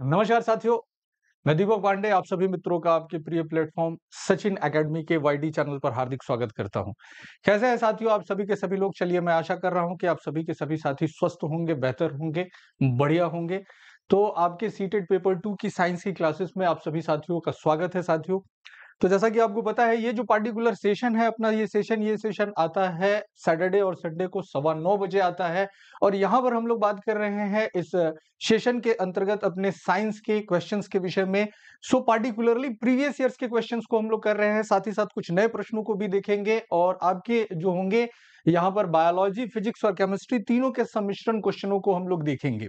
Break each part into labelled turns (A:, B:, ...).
A: नमस्कार साथियों मैं दीपक पांडे आप सभी मित्रों का आपके प्रिय प्लेटफॉर्म सचिन एकेडमी के वाईडी चैनल पर हार्दिक स्वागत करता हूं कैसे हैं साथियों आप सभी के सभी लोग चलिए मैं आशा कर रहा हूं कि आप सभी के सभी साथी स्वस्थ होंगे बेहतर होंगे बढ़िया होंगे तो आपके सीटेड पेपर टू की साइंस की क्लासेस में आप सभी साथियों का स्वागत है साथियों तो जैसा कि आपको पता है ये जो पार्टिकुलर सेशन है अपना ये सेशन ये सेशन आता है सैटरडे और संडे को सवा नौ बजे आता है और यहाँ पर हम लोग बात कर रहे हैं इस सेशन के अंतर्गत अपने साइंस के क्वेश्चंस के विषय में सो पार्टिकुलरली प्रीवियस ईयर्स के क्वेश्चंस को हम लोग कर रहे हैं साथ ही साथ कुछ नए प्रश्नों को भी देखेंगे और आपके जो होंगे यहाँ पर बायोलॉजी फिजिक्स और केमिस्ट्री तीनों के सम्मिश्रण क्वेश्चनों को हम लोग देखेंगे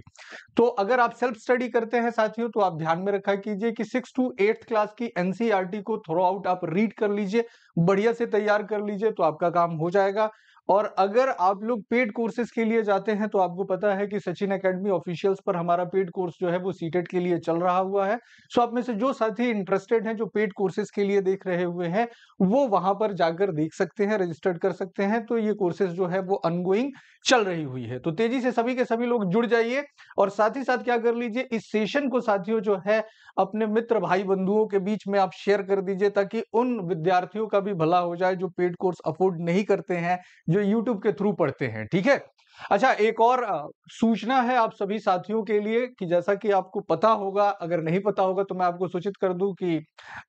A: तो अगर आप सेल्फ स्टडी करते हैं साथियों तो आप ध्यान में रखा कीजिए कि सिक्स टू एट्थ क्लास की एनसीईआरटी e को थ्रू आउट आप रीड कर लीजिए बढ़िया से तैयार कर लीजिए तो आपका काम हो जाएगा और अगर आप लोग पेड कोर्सेज के लिए जाते हैं तो आपको पता है कि सचिन एकेडमी ऑफिशियल्स पर हमारा पेड कोर्स जो है वो सीटेट के लिए चल रहा हुआ है सो आप में से जो साथी इंटरेस्टेड हैं जो पेड कोर्सेज के लिए देख रहे हुए हैं वो वहां पर जाकर देख सकते हैं रजिस्टर्ड कर सकते हैं तो ये कोर्सेज जो है वो अनगोइंग चल रही हुई है तो तेजी से सभी के सभी लोग जुड़ जाइए और साथ ही साथ क्या कर लीजिए इस सेशन को साथियों जो है अपने मित्र भाई बंधुओं के बीच में आप शेयर कर दीजिए ताकि उन विद्यार्थियों का भी भला हो जाए जो पेड कोर्स अफोर्ड नहीं करते हैं जो यूट्यूब के थ्रू पढ़ते हैं ठीक है अच्छा एक और सूचना है आप सभी साथियों के लिए कि जैसा कि आपको पता होगा अगर नहीं पता होगा तो मैं आपको सूचित कर दूं कि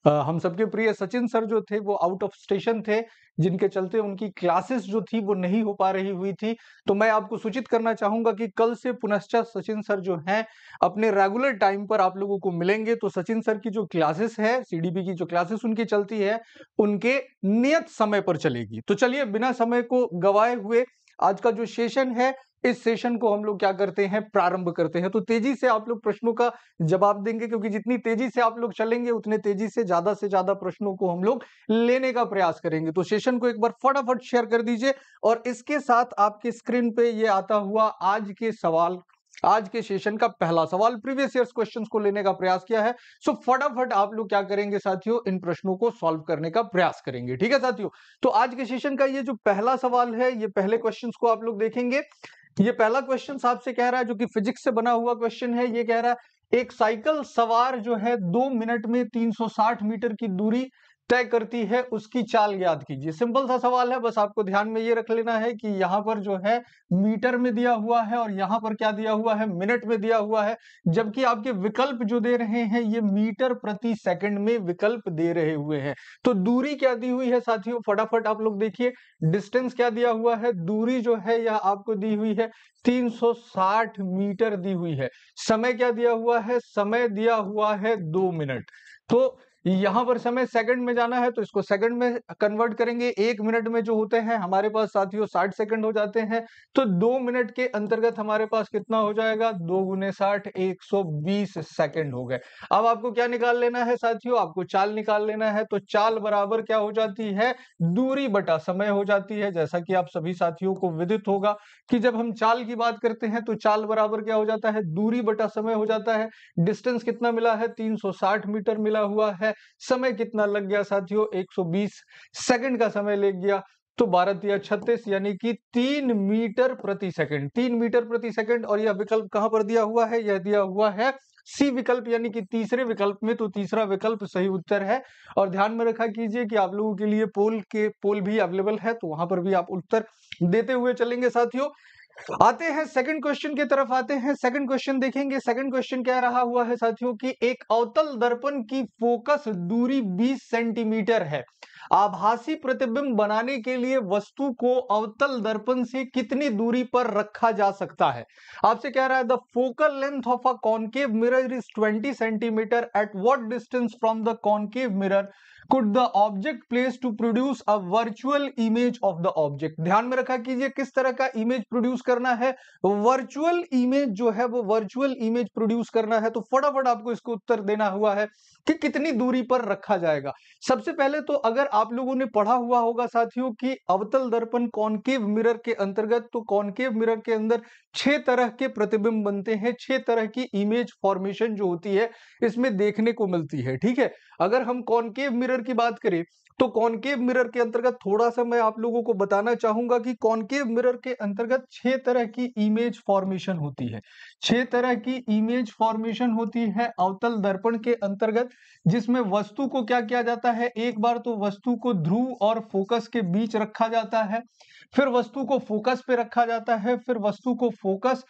A: हम सबके प्रिय सचिन सर जो थे वो आउट ऑफ स्टेशन थे जिनके चलते उनकी क्लासेस जो थी वो नहीं हो पा रही हुई थी तो मैं आपको सूचित करना चाहूंगा कि कल से पुनश्चा सचिन सर जो हैं अपने रेगुलर टाइम पर आप लोगों को मिलेंगे तो सचिन सर की जो क्लासेस है सीडीपी की जो क्लासेस उनकी चलती है उनके नियत समय पर चलेगी तो चलिए बिना समय को गवाए हुए आज का जो सेशन है इस सेशन को हम लोग क्या करते हैं प्रारंभ करते हैं तो तेजी से आप लोग प्रश्नों का जवाब देंगे क्योंकि जितनी तेजी से आप लोग चलेंगे उतने तेजी से ज्यादा से ज्यादा प्रश्नों को हम लोग लेने का प्रयास करेंगे तो सेशन को एक बार फटाफट शेयर कर दीजिए और इसके साथ आपके स्क्रीन पे ये आता हुआ आज के सवाल आज के सेशन का पहला सवाल प्रीवियस ईयर क्वेश्चन को लेने का प्रयास किया है सो फटाफट आप लोग क्या करेंगे साथियों इन प्रश्नों को सॉल्व करने का प्रयास करेंगे ठीक है साथियों तो आज के सेशन का ये जो पहला सवाल है ये पहले क्वेश्चन को आप लोग देखेंगे ये पहला क्वेश्चन आपसे कह रहा है जो कि फिजिक्स से बना हुआ क्वेश्चन है ये कह रहा है एक साइकिल सवार जो है दो मिनट में 360 मीटर की दूरी तय करती है उसकी चाल याद कीजिए सिंपल सा सवाल है बस आपको ध्यान में ये रख लेना है कि यहाँ पर जो है मीटर में दिया हुआ है और यहाँ पर क्या दिया हुआ है मिनट में दिया हुआ है जबकि आपके विकल्प जो दे रहे हैं ये मीटर प्रति सेकंड में विकल्प दे रहे हुए हैं तो दूरी क्या दी हुई है साथियों फटाफट आप लोग देखिए डिस्टेंस क्या दिया हुआ है दूरी जो है यह आपको दी हुई है 360 मीटर दी हुई है समय क्या दिया हुआ है समय दिया हुआ है दो मिनट तो यहां पर समय सेकंड में जाना है तो इसको सेकंड में कन्वर्ट करेंगे एक मिनट में जो होते हैं हमारे पास साथियों साठ सेकंड हो जाते हैं तो दो मिनट के अंतर्गत हमारे पास कितना हो जाएगा दो गुने साठ एक सौ बीस सेकेंड हो गए अब आपको क्या निकाल लेना है साथियों आपको चाल निकाल लेना है तो चाल बराबर क्या हो जाती है दूरी बटा समय हो जाती है जैसा कि आप सभी साथियों को विदित होगा कि जब हम चाल की बात करते हैं तो चाल बराबर क्या हो जाता है दूरी बटा समय हो जाता है डिस्टेंस कितना मिला है तीन मीटर मिला हुआ है समय कितना लग गया साथियों 120 सेकंड का समय लग गया तो भारतीय छत्तीस यानी कि तीन मीटर प्रति सेकंड तीन मीटर प्रति सेकंड और यह विकल्प कहां पर दिया हुआ है यह दिया हुआ है सी विकल्प यानी कि तीसरे विकल्प में तो तीसरा विकल्प सही उत्तर है और ध्यान में रखा कीजिए कि आप लोगों के लिए पोल के पोल भी अवेलेबल है तो वहां पर भी आप उत्तर देते हुए चलेंगे साथियों आते हैं सेकंड क्वेश्चन की तरफ आते हैं सेकंड क्वेश्चन देखेंगे सेकंड क्वेश्चन क्या रहा हुआ है साथियों कि एक अवतल दर्पण की फोकस दूरी 20 सेंटीमीटर है आभासी प्रतिबिंब बनाने के लिए वस्तु को अवतल दर्पण से कितनी दूरी पर रखा जा सकता है आपसे कह रहा है the focal length of a concave mirror is 20 centimetre at what distance from the concave mirror could the object place to produce a virtual image of the object ध्यान में रखा कीजिए किस तरह का इमेज प्रोड्यूस करना है वर्चुअल इमेज जो है वो वर्चुअल इमेज प्रोड्यूस करना है तो फटाफट आपको इसको उत्तर देना हुआ है कि कितनी दूरी पर रखा जाएगा सबसे पहले तो अगर आप लोगों ने पढ़ा हुआ होगा साथियों की अवतल दर्पण कॉन्केव मिरर के अंतर्गत तो कॉन्केव मिरर के अंदर छह तरह के प्रतिबिंब बनते हैं छह तरह की इमेज फॉर्मेशन जो होती है इसमें देखने को मिलती है ठीक है अगर हम कॉन्केव मिरर मिरर की बात करें तो कॉनकेव मिरर के अंतर्गत थोड़ा सा मैं आप लोगों को बताना चाहूंगा कि कॉनकेव मिरर के अंतर्गत छह तरह की इमेज फॉर्मेशन होती है छह तरह की इमेज फॉर्मेशन होती है अवतल दर्पण के अंतर्गत जिसमें वस्तु को क्या किया जाता है एक बार तो वस्तु को ध्रुव और फोकस के बीच रखा जाता है फिर वस्तु को फोकस पे रखा जाता है फिर वस्तु को फोकस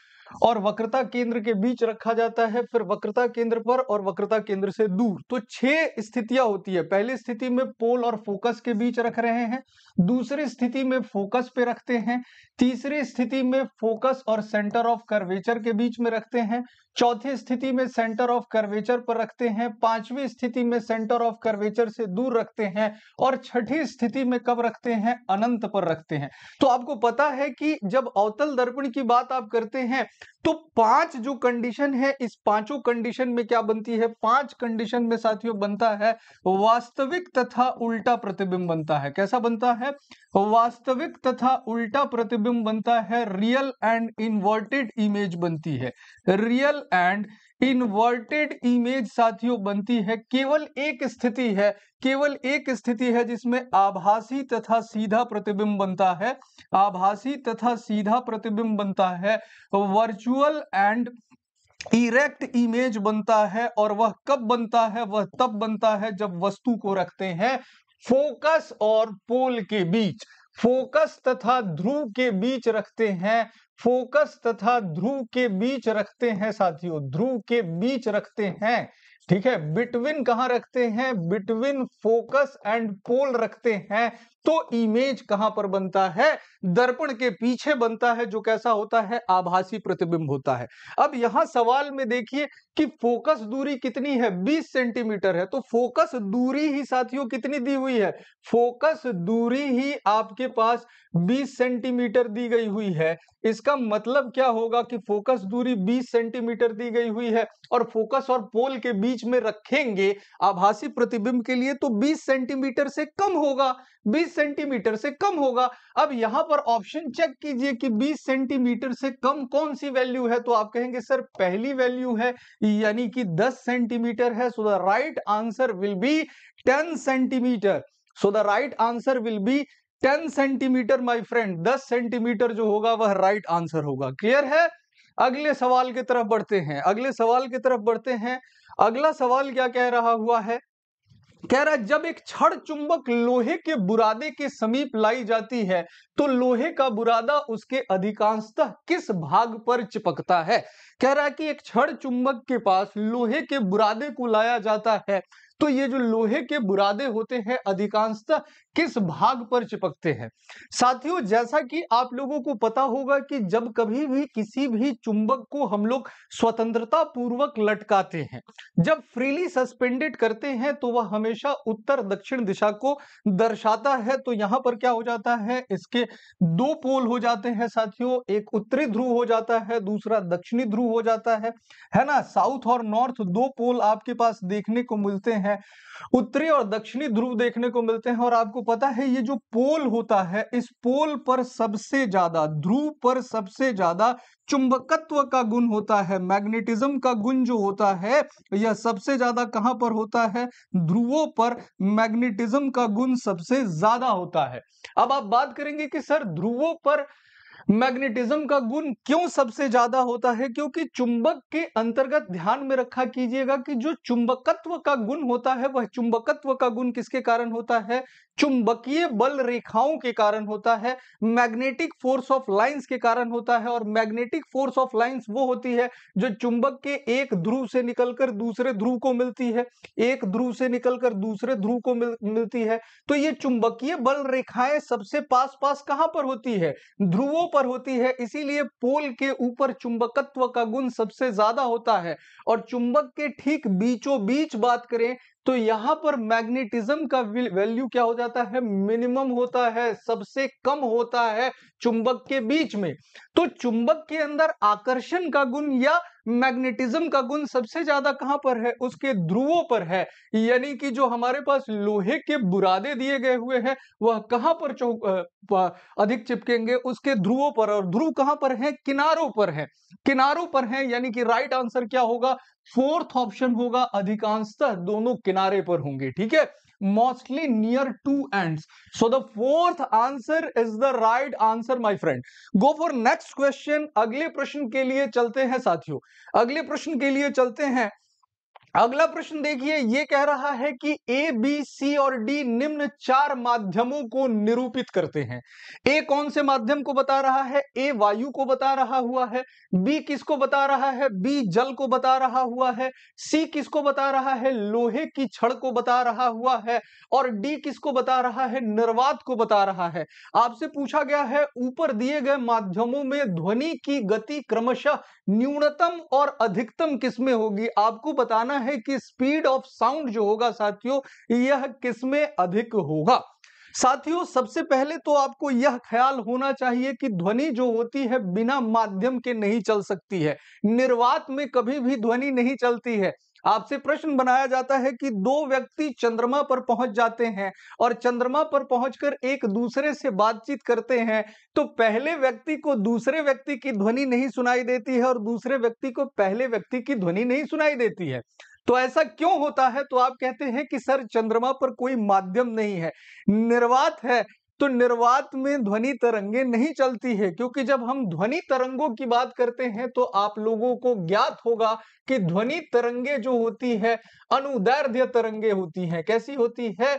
A: और वक्रता केंद्र के बीच रखा जाता है फिर वक्रता केंद्र पर और वक्रता केंद्र से दूर तो छह स्थितियां होती है पहली स्थिति में पोल और फोकस के बीच रख रहे हैं दूसरी स्थिति में फोकस पे रखते हैं तीसरी स्थिति में फोकस और सेंटर ऑफ कर्वेचर के बीच में रखते हैं चौथी स्थिति में सेंटर ऑफ कर्वेचर पर रखते हैं पांचवी स्थिति में सेंटर ऑफ कर्वेचर से दूर रखते हैं और छठी स्थिति में कब रखते हैं अनंत पर रखते हैं तो आपको पता है कि जब अवतल दर्पण की बात आप करते हैं तो पांच जो कंडीशन है इस पांचों कंडीशन में क्या बनती है पांच कंडीशन में साथियों बनता है वास्तविक तथा उल्टा प्रतिबिंब बनता है कैसा बनता है वास्तविक तथा उल्टा प्रतिबिंब बनता है रियल एंड इन्वर्टेड इमेज बनती है रियल एंड इन्वर्टेड इमेज साथियों बनती है केवल एक स्थिति है केवल एक स्थिति है जिसमें आभासी तथा सीधा प्रतिबिंब बनता है आभासी तथा सीधा प्रतिबिंब बनता है वर्चुअल एंड इरेक्ट इमेज बनता है और वह कब बनता है वह तब बनता है जब वस्तु को रखते हैं फोकस और पोल के बीच फोकस तथा ध्रुव के बीच रखते हैं फोकस तथा ध्रुव के बीच रखते हैं साथियों ध्रुव के बीच रखते हैं ठीक है बिटवीन कहाँ रखते हैं बिटवीन फोकस एंड पोल रखते हैं तो इमेज कहां पर बनता है दर्पण के पीछे बनता है जो कैसा होता है आभासी प्रतिबिंब होता है अब यहां सवाल में देखिए कि फोकस दूरी कितनी है 20 सेंटीमीटर है तो फोकस दूरी ही साथियों कितनी दी हुई है फोकस दूरी ही आपके पास 20 सेंटीमीटर दी गई हुई है इसका मतलब क्या होगा कि फोकस दूरी 20 सेंटीमीटर दी गई हुई है और फोकस और पोल के बीच में रखेंगे आभासी प्रतिबिंब के लिए तो 20 सेंटीमीटर से कम होगा 20 सेंटीमीटर से कम होगा अब यहां पर ऑप्शन चेक कीजिए कि 20 सेंटीमीटर से कम कौन सी वैल्यू है तो आप कहेंगे सर पहली वैल्यू है यानी कि 10 सेंटीमीटर है so the right answer will be 10 centimetre so the right answer will be 10 centimetre my friend 10 centimetre जो होगा वह राइट right आंसर होगा क्लियर है अगले सवाल की तरफ बढ़ते हैं अगले सवाल की तरफ बढ़ते हैं अगला सवाल क्या कह रहा हुआ है कह रहा है जब एक छड़ चुंबक लोहे के बुरादे के समीप लाई जाती है तो लोहे का बुरादा उसके अधिकांशतः किस भाग पर चिपकता है कह रहा है कि एक छड़ चुंबक के पास लोहे के बुरादे को लाया जाता है तो ये जो लोहे के बुरादे होते हैं अधिकांशतः किस भाग पर चिपकते हैं साथियों जैसा कि आप लोगों को पता होगा कि जब कभी भी किसी भी चुंबक को हम लोग स्वतंत्रता पूर्वक लटकाते हैं जब फ्रीली सस्पेंडेड करते हैं तो वह हमेशा उत्तर दक्षिण दिशा को दर्शाता है तो यहां पर क्या हो जाता है इसके दो पोल हो जाते हैं साथियों एक उत्तरी ध्रुव हो जाता है दूसरा दक्षिणी ध्रुव हो जाता है है ना साउथ और नॉर्थ दो पोल आपके पास देखने को मिलते हैं उत्तरी और दक्षिणी ध्रुव देखने को मिलते हैं और आपको पता है ये जो पोल होता है इस पोल पर सबसे ज्यादा ध्रुव पर सबसे ज्यादा चुंबकत्व का गुण होता है मैग्नेटिज्म का गुण जो होता है यह सबसे ज्यादा कहां पर होता है ध्रुवों पर मैग्नेटिज्म का गुण सबसे ज्यादा होता है अब आप बात करेंगे कि सर ध्रुवों पर मैग्नेटिज्म का गुण क्यों सबसे ज्यादा होता है क्योंकि चुंबक के अंतर्गत ध्यान में रखा कीजिएगा कि जो चुंबकत्व का गुण होता है वह चुंबकत्व का गुण किसके कारण होता है चुंबकीय बल रेखाओं के कारण होता है मैग्नेटिक फोर्स ऑफ लाइंस के कारण होता है और मैग्नेटिक फोर्स ऑफ लाइंस वो होती है जो चुंबक के एक ध्रुव से निकलकर दूसरे ध्रुव को मिलती है एक ध्रुव से निकलकर दूसरे ध्रुव को मिल, मिलती है तो ये चुंबकीय बल रेखाएं सबसे पास पास कहां पर होती है ध्रुवों पर होती है इसीलिए पोल के ऊपर चुंबकत्व का गुण सबसे ज्यादा होता है और चुंबक के ठीक बीचों बीच बात करें तो यहां पर मैग्नेटिज्म का वैल्यू क्या हो जाता है मिनिमम होता है सबसे कम होता है चुंबक के बीच में तो चुंबक के अंदर आकर्षण का गुण या मैग्नेटिज्म का गुण सबसे ज्यादा कहां पर है उसके ध्रुवों पर है यानी कि जो हमारे पास लोहे के बुरादे दिए गए हुए हैं वह कहां पर अधिक चिपकेंगे उसके ध्रुवों पर और ध्रुव कहां पर है किनारों पर है किनारों पर है यानी कि राइट आंसर क्या होगा फोर्थ ऑप्शन होगा अधिकांशतः दोनों किनारे पर होंगे ठीक है mostly near two ends. So the fourth answer is the right answer, my friend. Go for next question. agle prashn ke liye chalte hain sathiyo agle prashn ke liye chalte hain अगला प्रश्न देखिए ये कह रहा है कि A B C और D निम्न चार माध्यमों को निरूपित करते हैं ए कौन से माध्यम को बता रहा है ए वायु को बता रहा हुआ है बी किसको बता रहा है बी जल को बता रहा हुआ है सी किसको बता रहा है लोहे की छड़ को बता रहा हुआ है और डी किसको बता रहा है निर्वात को बता रहा है आपसे पूछा गया है ऊपर दिए गए माध्यमों में ध्वनि की गति क्रमशः न्यूनतम और अधिकतम किसमें होगी आपको बताना है है कि स्पीड ऑफ साउंड जो होगा साथियों यह किसमें अधिक होगा साथियों सबसे पहले तो आपको यह ख्याल होना चाहिए कि ध्वनि जो होती है बिना माध्यम के नहीं चल सकती है निर्वात में कभी भी ध्वनि नहीं चलती है आपसे प्रश्न बनाया जाता है कि दो व्यक्ति चंद्रमा पर पहुंच जाते हैं और चंद्रमा पर पहुंचकर एक दूसरे से बातचीत करते हैं तो पहले व्यक्ति को दूसरे व्यक्ति की ध्वनि नहीं सुनाई देती है और दूसरे व्यक्ति को पहले व्यक्ति की ध्वनि नहीं सुनाई देती है तो ऐसा क्यों होता है तो आप कहते हैं कि सर चंद्रमा पर कोई माध्यम नहीं है निर्वात है तो निर्वात में ध्वनि तरंगे नहीं चलती है क्योंकि जब हम ध्वनि तरंगों की बात करते हैं तो आप लोगों को ज्ञात होगा कि ध्वनि तरंगे जो होती है अनुदैर्ध्य तरंगे होती हैं कैसी होती है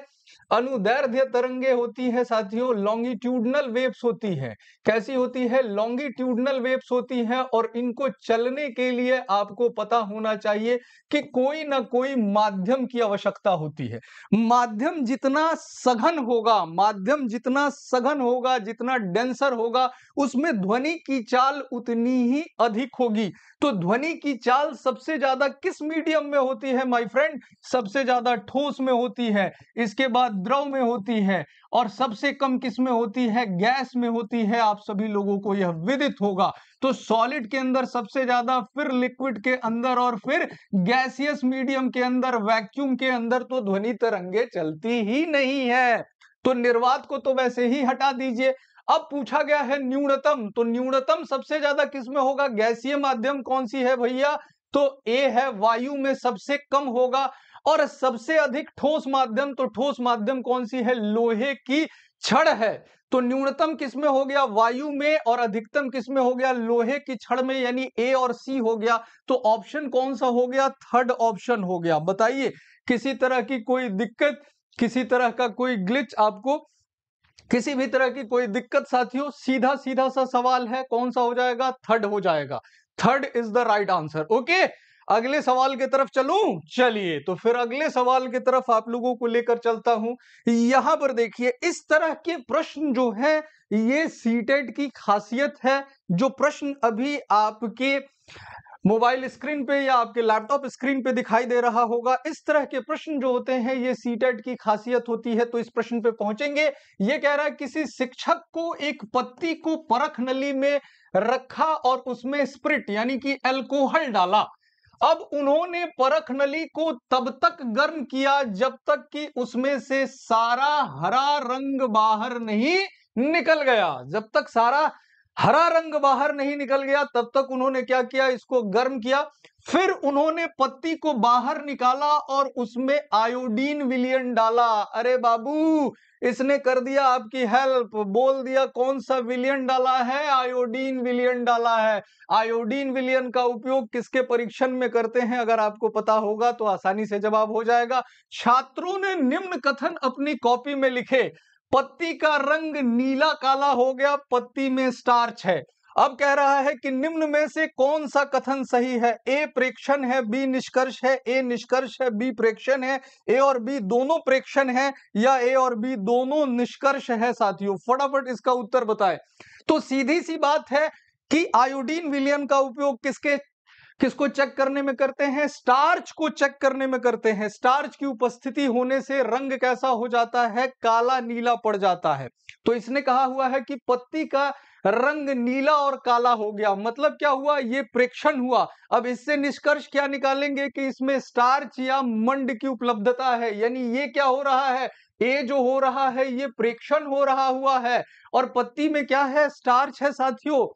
A: अनुदैर्ध्य तरंगे होती है साथियों लॉन्गिट्यूडनल वेव्स होती है कैसी होती है लॉन्गिट्यूडनल वेव्स होती हैं और इनको चलने के लिए आपको पता होना चाहिए कि कोई ना कोई माध्यम की आवश्यकता होती है माध्यम जितना सघन होगा माध्यम जितना सघन होगा जितना डेंसर होगा उसमें ध्वनि की चाल उतनी ही अधिक होगी तो ध्वनि की चाल सबसे ज्यादा किस मीडियम में होती है माई फ्रेंड सबसे ज्यादा ठोस में होती है इसके बाद द्रव में होती है और सबसे कम किस में होती है गैस में होती है आप सभी लोगों को यह विदित होगा तो सॉलिड के अंदर सबसे ज्यादा फिर लिक्विड के अंदर और फिर गैसियस मीडियम के अंदर वैक्यूम के अंदर तो ध्वनि तरंगे चलती ही नहीं है तो निर्वात को तो वैसे ही हटा दीजिए अब पूछा गया है न्यूनतम तो न्यूनतम सबसे ज्यादा किसमें होगा गैसीय माध्यम कौन सी है भैया तो ए है वायु में सबसे कम होगा और सबसे अधिक ठोस माध्यम तो ठोस माध्यम कौन सी है लोहे की छड़ है तो न्यूनतम किस में हो गया वायु में और अधिकतम किस में हो गया लोहे की छड़ में यानी ए और सी हो गया तो ऑप्शन कौन सा हो गया थर्ड ऑप्शन हो गया बताइए किसी तरह की कोई दिक्कत किसी तरह का कोई ग्लिच आपको किसी भी तरह की कोई दिक्कत साथियों सीधा सीधा सा सवाल है कौन सा हो जाएगा थर्ड हो जाएगा third is the right answer okay अगले सवाल की तरफ चलूं चलिए तो फिर अगले सवाल की तरफ आप लोगों को लेकर चलता हूं यहां पर देखिए इस तरह के प्रश्न जो है ये सीटेट की खासियत है जो प्रश्न अभी आपके मोबाइल स्क्रीन पे या आपके लैपटॉप स्क्रीन पे दिखाई दे रहा होगा इस तरह के प्रश्न जो होते हैं ये सीटेट की खासियत होती है तो इस प्रश्न पे पहुंचेंगे ये कह रहा है किसी शिक्षक को एक पत्ती को परख नली में रखा और उसमें स्प्रिट यानी कि अल्कोहल डाला अब उन्होंने परख नली को तब तक गर्म किया जब तक कि उसमें से सारा हरा रंग बाहर नहीं निकल गया जब तक सारा हरा रंग बाहर नहीं निकल गया तब तक उन्होंने क्या किया इसको गर्म किया फिर उन्होंने पत्ती को बाहर निकाला और उसमें आयोडीन विलियन डाला अरे बाबू इसने कर दिया आपकी हेल्प बोल दिया कौन सा विलियन डाला है आयोडीन विलियन डाला है आयोडीन विलियन का उपयोग किसके परीक्षण में करते हैं अगर आपको पता होगा तो आसानी से जवाब हो जाएगा छात्रों ने निम्न कथन अपनी कॉपी में लिखे पत्ती का रंग नीला काला हो गया पत्ती में स्टार्च है अब कह रहा है कि निम्न में से कौन सा कथन सही है ए प्रेक्षण है बी निष्कर्ष है ए निष्कर्ष है बी प्रेक्षण है ए और बी दोनों प्रेक्षण है या ए और बी दोनों निष्कर्ष है साथियों फटाफट इसका उत्तर बताएं तो सीधी सी बात है कि आयोडीन विलियम का उपयोग किसके किसको चेक करने में करते हैं स्टार्च को चेक करने में करते हैं स्टार्च की उपस्थिति होने से रंग कैसा हो जाता है काला नीला पड़ जाता है तो इसने कहा हुआ है कि पत्ती का रंग नीला और काला हो गया मतलब क्या हुआ ये प्रेक्षण हुआ अब इससे निष्कर्ष क्या निकालेंगे कि इसमें स्टार्च या मंड की उपलब्धता है यानी ये क्या हो रहा है ये जो हो रहा है ये प्रेक्षण हो रहा हुआ है और पत्ती में क्या है स्टार्च है साथियों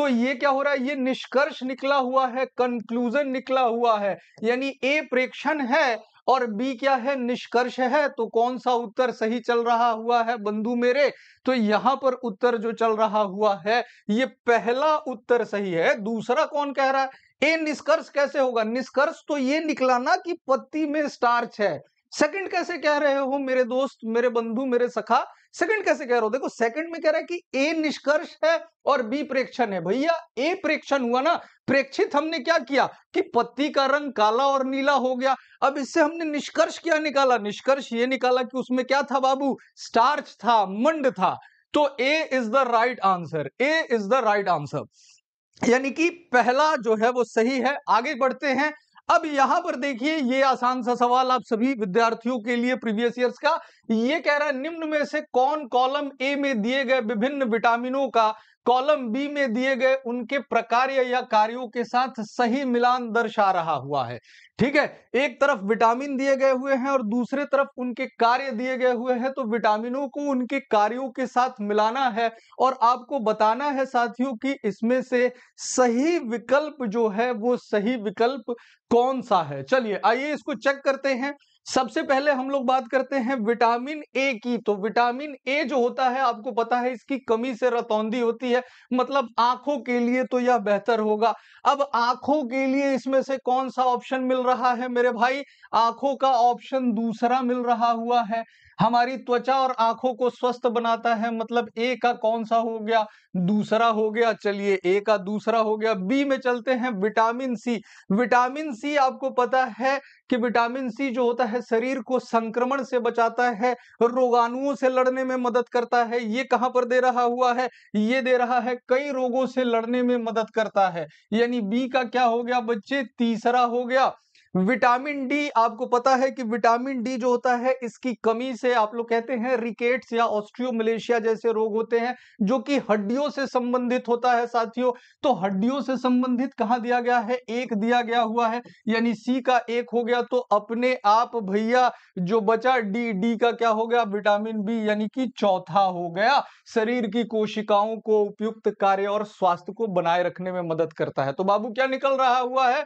A: तो ये क्या हो रहा है ये निष्कर्ष निकला हुआ है कंक्लूजन निकला हुआ है यानी ए प्रेक्षण है और बी क्या है निष्कर्ष है तो कौन सा उत्तर सही चल रहा हुआ है बंधु मेरे तो यहां पर उत्तर जो चल रहा हुआ है ये पहला उत्तर सही है दूसरा कौन कह रहा है ए निष्कर्ष कैसे होगा निष्कर्ष तो ये निकला ना कि पत्ती में स्टार्च है सेकंड कैसे कह रहे हो मेरे दोस्त मेरे बंधु मेरे सखा सेकंड कैसे कह रहे हो देखो सेकंड में कह रहा है कि ए निष्कर्ष है और बी प्रेक्षण है भैया ए प्रेक्षण हुआ ना प्रेक्षित हमने क्या किया कि पत्ती का रंग काला और नीला हो गया अब इससे हमने निष्कर्ष क्या निकाला निष्कर्ष ये निकाला कि उसमें क्या था बाबू स्टार्च था मंड था तो A is the right answer A is the right answer यानी कि पहला जो है वो सही है आगे बढ़ते हैं अब यहां पर देखिए ये आसान सा सवाल आप सभी विद्यार्थियों के लिए प्रीवियस ईयर्स का ये कह रहा है निम्न में से कौन कॉलम ए में दिए गए विभिन्न विटामिनों का कॉलम बी में दिए गए उनके प्रकार या कार्यों के साथ सही मिलान दर्शा रहा हुआ है ठीक है एक तरफ विटामिन दिए गए हुए हैं और दूसरे तरफ उनके कार्य दिए गए हुए हैं तो विटामिनों को उनके कार्यों के साथ मिलाना है और आपको बताना है साथियों कि इसमें से सही विकल्प जो है वो सही विकल्प कौन सा है चलिए आइए इसको चेक करते हैं सबसे पहले हम लोग बात करते हैं विटामिन ए की तो विटामिन ए जो होता है आपको पता है इसकी कमी से रतौंदी होती है मतलब आंखों के लिए तो यह बेहतर होगा अब आंखों के लिए इसमें से कौन सा ऑप्शन मिल रहा है मेरे भाई आंखों का ऑप्शन दूसरा मिल रहा हुआ है हमारी त्वचा और आंखों को स्वस्थ बनाता है मतलब ए का कौन सा हो गया दूसरा हो गया चलिए ए का दूसरा हो गया बी में चलते हैं विटामिन सी विटामिन सी आपको पता है कि विटामिन सी जो होता है शरीर को संक्रमण से बचाता है रोगाणुओं से लड़ने में मदद करता है ये कहाँ पर दे रहा हुआ है ये दे रहा है कई रोगों से लड़ने में मदद करता है यानी बी का क्या हो गया बच्चे तीसरा हो गया विटामिन डी आपको पता है कि विटामिन डी जो होता है इसकी कमी से आप लोग कहते हैं रिकेट्स या ऑस्ट्रियोमलेशिया जैसे रोग होते हैं जो कि हड्डियों से संबंधित होता है साथियों तो हड्डियों से संबंधित कहाँ दिया गया है एक दिया गया हुआ है यानी सी का एक हो गया तो अपने आप भैया जो बचा डी डी का क्या हो गया विटामिन बी यानी कि चौथा हो गया शरीर की कोशिकाओं को उपयुक्त कार्य और स्वास्थ्य को बनाए रखने में मदद करता है तो बाबू क्या निकल रहा हुआ है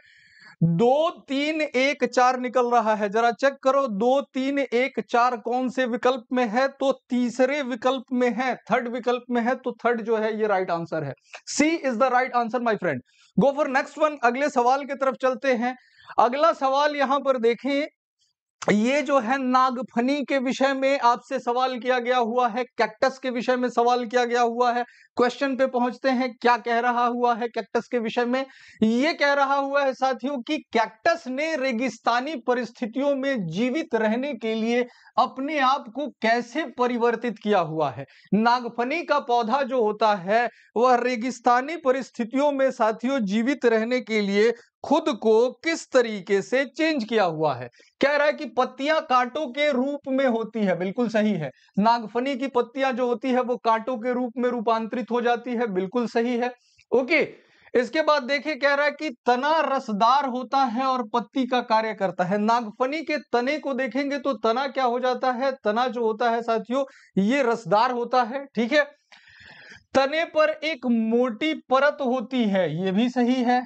A: दो तीन एक चार निकल रहा है जरा चेक करो दो तीन एक चार कौन से विकल्प में है तो तीसरे विकल्प में है थर्ड विकल्प में है तो थर्ड जो है ये राइट आंसर है C is the right answer my friend go for next one अगले सवाल की तरफ चलते हैं अगला सवाल यहां पर देखें ये जो है नागफनी के विषय में आपसे सवाल किया गया हुआ है कैक्टस के विषय में सवाल किया गया हुआ है क्वेश्चन पे पहुंचते हैं क्या कह रहा हुआ है कैक्टस के विषय में ये कह रहा हुआ है साथियों कि कैक्टस ने रेगिस्तानी परिस्थितियों में जीवित रहने के लिए अपने आप को कैसे परिवर्तित किया हुआ है नागफनी का पौधा जो होता है वह रेगिस्तानी परिस्थितियों में साथियों जीवित रहने के लिए खुद को किस तरीके से चेंज किया हुआ है कह रहा है कि पत्तियां कांटों के रूप में होती है बिल्कुल सही है नागफनी की पत्तियां जो होती है वो कांटों के रूप में रूपांतरित हो जाती है बिल्कुल सही है ओके इसके बाद देखिए कह रहा है कि तना रसदार होता है और पत्ती का कार्य करता है नागफनी के तने को देखेंगे तो तना क्या हो जाता है तना जो होता है साथियों ये रसदार होता है ठीक है तने पर एक मोटी परत होती है ये भी सही है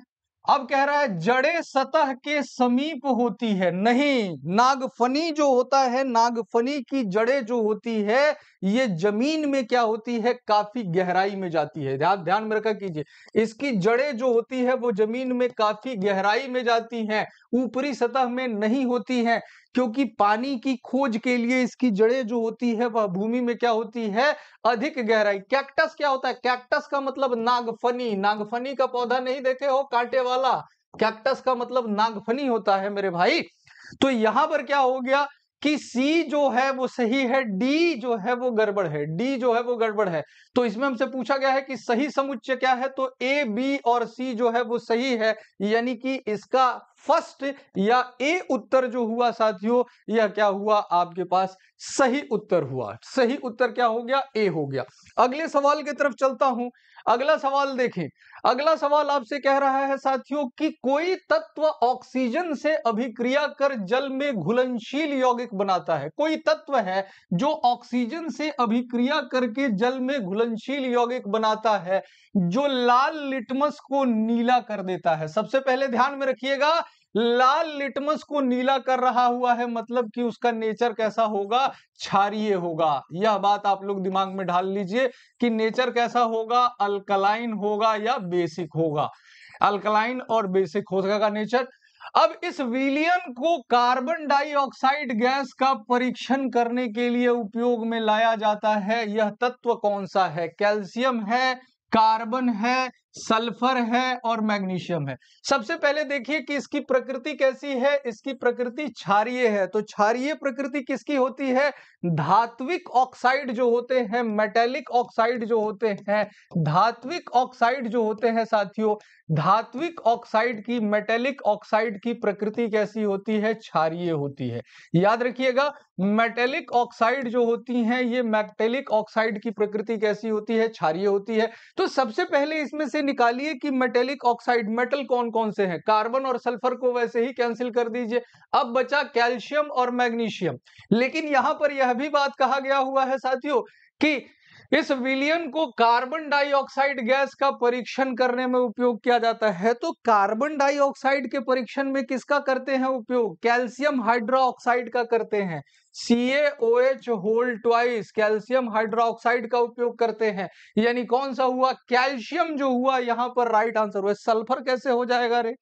A: अब कह रहा है जड़े सतह के समीप होती है नहीं नागफनी जो होता है नागफनी की जड़े जो होती है ये जमीन में क्या होती है काफी गहराई में जाती है ध्यान ध्यान में रखा कीजिए इसकी जड़े जो होती है वो जमीन में काफी गहराई में जाती हैं ऊपरी सतह में नहीं होती हैं क्योंकि पानी की खोज के लिए इसकी जड़ें जो होती है वह भूमि में क्या होती है अधिक गहराई कैक्टस क्या होता है कैक्टस का मतलब नागफनी नागफनी का पौधा नहीं देखे हो कांटे वाला कैक्टस का मतलब नागफनी होता है मेरे भाई तो यहां पर क्या हो गया कि सी जो है वो सही है डी जो है वो गड़बड़ है डी जो है वो गड़बड़ है तो इसमें हमसे पूछा गया है कि सही समुच्चय क्या है तो ए बी और सी जो है वो सही है यानी कि इसका फर्स्ट या ए उत्तर जो हुआ साथियों यह क्या हुआ आपके पास सही उत्तर हुआ सही उत्तर क्या हो गया ए हो गया अगले सवाल की तरफ चलता हूं अगला सवाल देखें अगला सवाल आपसे कह रहा है साथियों कि कोई तत्व ऑक्सीजन से अभिक्रिया कर जल में घुलनशील यौगिक बनाता है कोई तत्व है जो ऑक्सीजन से अभिक्रिया करके जल में घुलनशील यौगिक बनाता है जो लाल लिटमस को नीला कर देता है सबसे पहले ध्यान में रखिएगा लाल लिटमस को नीला कर रहा हुआ है मतलब कि उसका नेचर कैसा होगा क्षारिय होगा यह बात आप लोग दिमाग में ढाल लीजिए कि नेचर कैसा होगा अल्कलाइन होगा या बेसिक होगा अल्कलाइन और बेसिक हो सकेगा नेचर अब इस विलियन को कार्बन डाइऑक्साइड गैस का परीक्षण करने के लिए उपयोग में लाया जाता है यह तत्व कौन सा है कैल्शियम है कार्बन है सल्फर है और मैग्नीशियम है सबसे पहले देखिए कि इसकी प्रकृति कैसी है इसकी प्रकृति क्षारिय है तो क्षारिय प्रकृति किसकी होती है धात्विक ऑक्साइड जो होते हैं मेटेलिक ऑक्साइड जो होते हैं धात्विक ऑक्साइड जो होते हैं साथियों धात्विक ऑक्साइड की मेटेलिक ऑक्साइड की प्रकृति कैसी होती है क्षारिय होती है याद रखिएगा मेटेलिक ऑक्साइड जो होती हैं ये मेटेलिक ऑक्साइड की प्रकृति कैसी होती है क्षारिय होती है तो सबसे पहले इसमें से निकालिए कि मेटेलिक ऑक्साइड मेटल कौन कौन से हैं कार्बन और सल्फर को वैसे ही कैंसिल कर दीजिए अब बचा कैल्शियम और मैग्नीशियम लेकिन यहां पर यह यह भी बात कहा गया हुआ है साथियों कि इस विलियन को कार्बन डाइऑक्साइड गैस का परीक्षण करने में उपयोग किया जाता है तो कार्बन डाइऑक्साइड के परीक्षण में किसका करते हैं उपयोग कैल्शियम हाइड्रोक्साइड का करते हैं H whole twice calcium hydroxide का उपयोग करते हैं यानी कौन सा हुआ कैल्शियम जो हुआ यहां पर राइट आंसर हुआ सल्फर कैसे हो जाएगा रे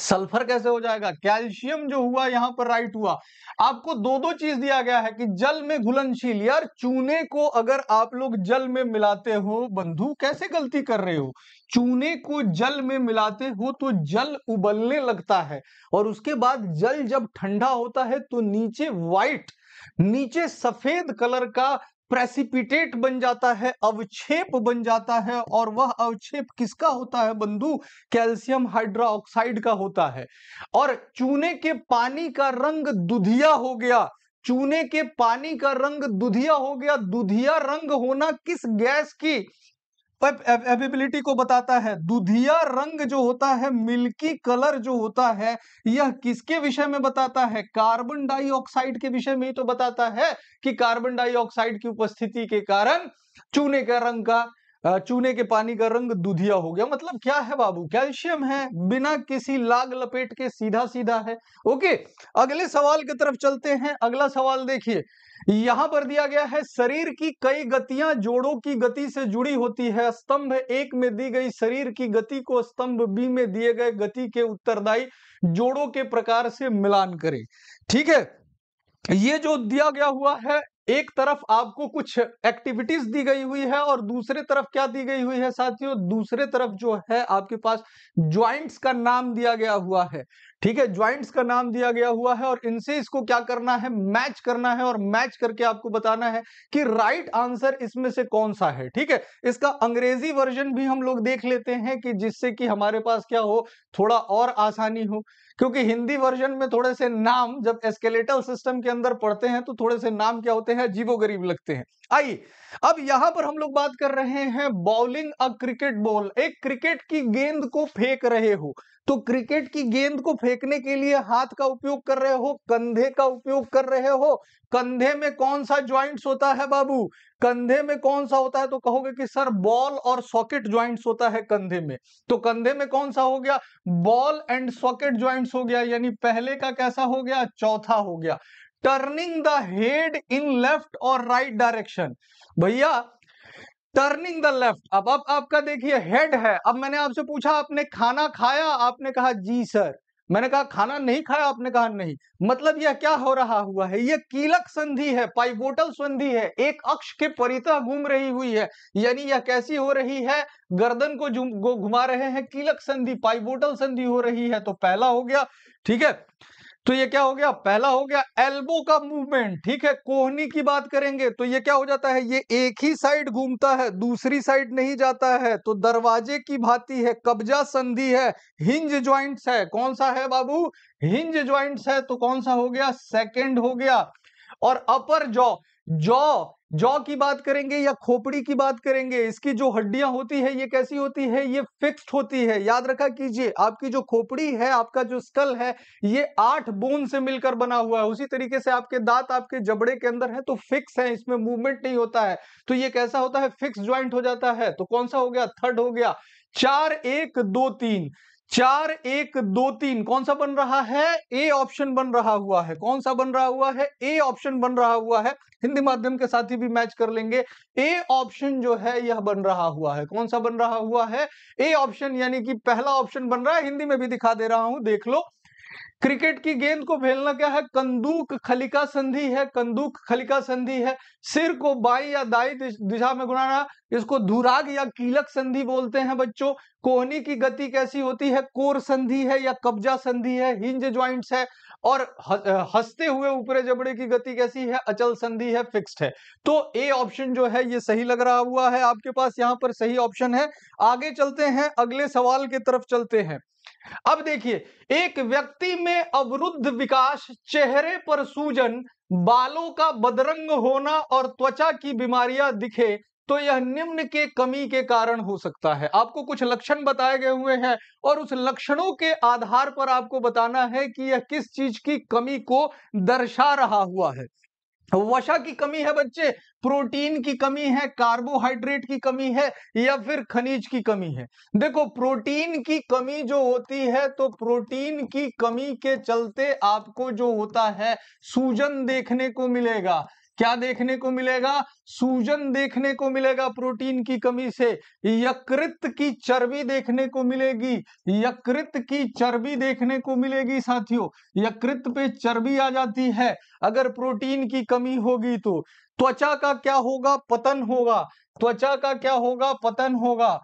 A: सल्फर कैसे हो जाएगा कैल्शियम जो हुआ यहाँ पर राइट हुआ आपको दो दो चीज दिया गया है कि जल में घुलनशील यार चूने को अगर आप लोग जल में मिलाते हो बंधु कैसे गलती कर रहे हो चूने को जल में मिलाते हो तो जल उबलने लगता है और उसके बाद जल जब ठंडा होता है तो नीचे व्हाइट नीचे सफेद कलर का प्रेसिपिटेट बन जाता है अवक्षेप बन जाता है और वह अवक्षेप किसका होता है बंधु कैल्शियम हाइड्रोक्साइड का होता है और चूने के पानी का रंग दुधिया हो गया चूने के पानी का रंग दुधिया हो गया दुधिया रंग होना किस गैस की एवेबिलिटी को बताता है दुधिया रंग जो होता है मिल्की कलर जो होता है यह किसके विषय में बताता है कार्बन डाइऑक्साइड के विषय में ही तो बताता है कि कार्बन डाइऑक्साइड की उपस्थिति के कारण चूने का रंग का चूने के पानी का रंग दुधिया हो गया मतलब क्या है बाबू कैल्शियम है बिना किसी लाग लपेट के सीधा सीधा है ओके अगले सवाल की तरफ चलते हैं अगला सवाल देखिए यहां पर दिया गया है शरीर की कई गतियां जोड़ों की गति से जुड़ी होती है स्तंभ एक में दी गई शरीर की गति को स्तंभ बी में दिए गए गति के उत्तरदायी जोड़ों के प्रकार से मिलान करें ठीक है ये जो दिया गया हुआ है एक तरफ आपको कुछ एक्टिविटीज दी गई हुई है और दूसरे तरफ क्या दी गई हुई है साथियों दूसरे तरफ जो है आपके पास ज्वाइंट्स का नाम दिया गया हुआ है ठीक है ज्वाइंट्स का नाम दिया गया हुआ है और इनसे इसको क्या करना है मैच करना है और मैच करके आपको बताना है कि राइट आंसर इसमें से कौन सा है ठीक है इसका अंग्रेजी वर्जन भी हम लोग देख लेते हैं कि जिससे कि हमारे पास क्या हो थोड़ा और आसानी हो क्योंकि हिंदी वर्जन में थोड़े से नाम जब एस्केलेटल सिस्टम के अंदर पढ़ते हैं तो थोड़े से नाम क्या होते हैं जीवो गरीब लगते हैं आइए अब यहां पर हम लोग बात कर रहे हैं बॉलिंग अ क्रिकेट बॉल एक क्रिकेट की गेंद को फेंक रहे हो तो क्रिकेट की गेंद को फेंकने के लिए हाथ का उपयोग कर रहे हो कंधे का उपयोग कर रहे हो कंधे में कौन सा ज्वाइंट्स होता है बाबू कंधे में कौन सा होता है तो कहोगे कि सर बॉल और सॉकेट ज्वाइंट्स होता है कंधे में तो कंधे में कौन सा हो गया बॉल एंड सॉकेट ज्वाइंट्स हो गया यानी पहले का कैसा हो गया चौथा हो गया turning the head in left और राइट डायरेक्शन भैया टर्निंग द लेफ्ट अब अब आपका देखिए हेड है अब मैंने आपसे पूछा आपने खाना खाया आपने कहा जी सर मैंने कहा खाना नहीं खाया आपने कहा नहीं मतलब यह क्या हो रहा हुआ है यह कीलक संधि है पाइबोटल संधि है एक अक्ष के परिता घूम रही हुई है यानी यह कैसी हो रही है गर्दन को घुमा रहे हैं कीलक संधि पाइबोटल संधि हो रही है तो पहला हो गया ठीक है तो ये क्या हो गया पहला हो गया एल्बो का मूवमेंट ठीक है कोहनी की बात करेंगे तो ये क्या हो जाता है ये एक ही साइड घूमता है दूसरी साइड नहीं जाता है तो दरवाजे की भांति है कब्जा संधि है हिंज ज्वाइंट्स है कौन सा है बाबू हिंज ज्वाइंट्स है तो कौन सा हो गया सेकंड हो गया और अपर जॉ जॉ जॉ की बात करेंगे या खोपड़ी की बात करेंगे इसकी जो हड्डियां होती है ये कैसी होती है ये फिक्स्ड होती है याद रखा कीजिए आपकी जो खोपड़ी है आपका जो स्कल है ये आठ बोन से मिलकर बना हुआ है उसी तरीके से आपके दांत आपके जबड़े के अंदर है तो फिक्स है इसमें मूवमेंट नहीं होता है तो ये कैसा होता है फिक्स ज्वाइंट हो जाता है तो कौन सा हो गया थर्ड हो गया चार एक दो तीन चार एक दो तीन कौन सा बन रहा है ए ऑप्शन बन रहा हुआ है कौन सा बन रहा हुआ है ए ऑप्शन बन रहा हुआ है हिंदी माध्यम के साथ ही भी मैच कर लेंगे ए ऑप्शन जो है यह बन रहा हुआ है कौन सा बन रहा हुआ है ए ऑप्शन यानी कि पहला ऑप्शन बन रहा है हिंदी में भी दिखा दे रहा हूं देख लो क्रिकेट की गेंद को भेलना क्या है कंदूक खलिका संधि है कंदूक खलिका संधि है सिर को बाई या दाई दिशा में घुमाना इसको धुराग या कीलक संधि बोलते हैं बच्चों कोहनी की गति कैसी होती है कोर संधि है या कब्जा संधि है हिंज ज्वाइंट्स है और हंसते हुए ऊपरे जबड़े की गति कैसी है अचल संधि है फिक्स्ड है तो ए ऑप्शन जो है ये सही लग रहा हुआ है आपके पास यहाँ पर सही ऑप्शन है आगे चलते हैं अगले सवाल की तरफ चलते हैं अब देखिए एक व्यक्ति में अवरुद्ध विकास चेहरे पर सूजन बालों का बदरंग होना और त्वचा की बीमारियां दिखे तो यह निम्न के कमी के कारण हो सकता है आपको कुछ लक्षण बताए गए हुए हैं और उस लक्षणों के आधार पर आपको बताना है कि यह किस चीज की कमी को दर्शा रहा हुआ है वसा की कमी है बच्चे प्रोटीन की कमी है कार्बोहाइड्रेट की कमी है या फिर खनिज की कमी है देखो प्रोटीन की कमी जो होती है तो प्रोटीन की कमी के चलते आपको जो होता है सूजन देखने को मिलेगा क्या देखने को मिलेगा सूजन देखने को मिलेगा प्रोटीन की कमी से यकृत की चर्बी देखने को मिलेगी यकृत की चर्बी देखने को मिलेगी साथियों यकृत पे चर्बी आ जाती है अगर प्रोटीन की कमी होगी तो त्वचा का क्या होगा पतन होगा त्वचा का क्या होगा पतन होगा